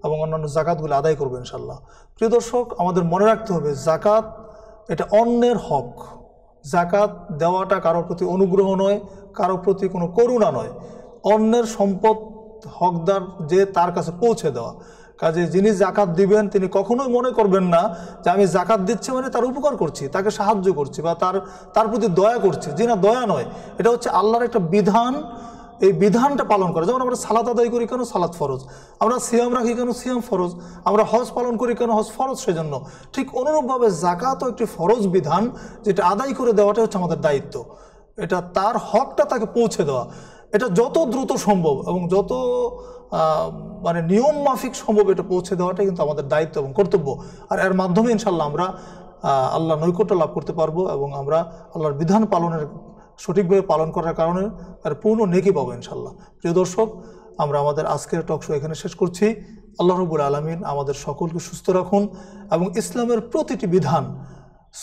এবং অন্যান্য জাকাতগুলি আদায় করবো ইনশাল্লাহ প্রিয় দর্শক আমাদের মনে রাখতে হবে জাকাত এটা অন্যের হক জাকাত দেওয়াটা কারো প্রতি অনুগ্রহ নয় কারো প্রতি কোনো করুণা নয় অন্যের সম্পদ হকদার যে তার কাছে পৌঁছে দেওয়া কাজে যিনি জাকাত দিবেন তিনি কখনোই মনে করবেন না যে আমি জাকাত দিচ্ছি মানে তার উপকার করছি তাকে সাহায্য করছি বা তার তার প্রতি দয়া করছি যে না দয়া নয় এটা হচ্ছে আল্লাহর একটা বিধান এই বিধানটা পালন করে যেমন আমরা সালাত আদায় করি কেন সালাত ফরজ আমরা সিয়াম রাখি কেন সিয়াম ফরজ আমরা হজ পালন করি কেন হজ ফরজ সেজন্য ঠিক অনুরূপভাবে জাকাতও একটি ফরজ বিধান যেটা আদায় করে দেওয়াটা হচ্ছে আমাদের দায়িত্ব এটা তার হকটা তাকে পৌঁছে দেওয়া এটা যত দ্রুত সম্ভব এবং যত মানে নিয়ম মাফিক সম্ভব এটা পৌঁছে দেওয়াটা কিন্তু আমাদের দায়িত্ব এবং কর্তব্য আর এর মাধ্যমে ইনশাল্লাহ আমরা আল্লাহ নৈকট্য লাভ করতে পারবো এবং আমরা আল্লাহর বিধান পালনের সঠিকভাবে পালন করার কারণে আর পূর্ণ নেকি পাবো ইনশাল্লাহ প্রিয় দর্শক আমরা আমাদের আজকের টক শো এখানে শেষ করছি আল্লাহ রবুল আলমিন আমাদের সকলকে সুস্থ রাখুন এবং ইসলামের প্রতিটি বিধান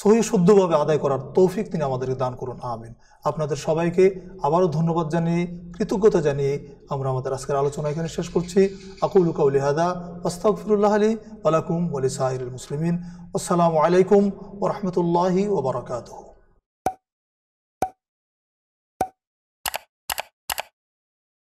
সহি শুদ্ধভাবে আদায় করার তৌফিক তিনি আমাদেরকে দান করুন আমিন আপনাদের সবাইকে আবারও ধন্যবাদ জানিয়ে কৃতজ্ঞতা জানিয়ে আমরা আমাদের আজকের আলোচনা এখানে শেষ করছি আকুল কাউলি হাদা আস্তাকফিরুল্লাহ আলী আলাকুম ওলি সাহির মুসলিমিন আসসালামু আলাইকুম ও রহমতুল্লাহি ওবরাকাতহ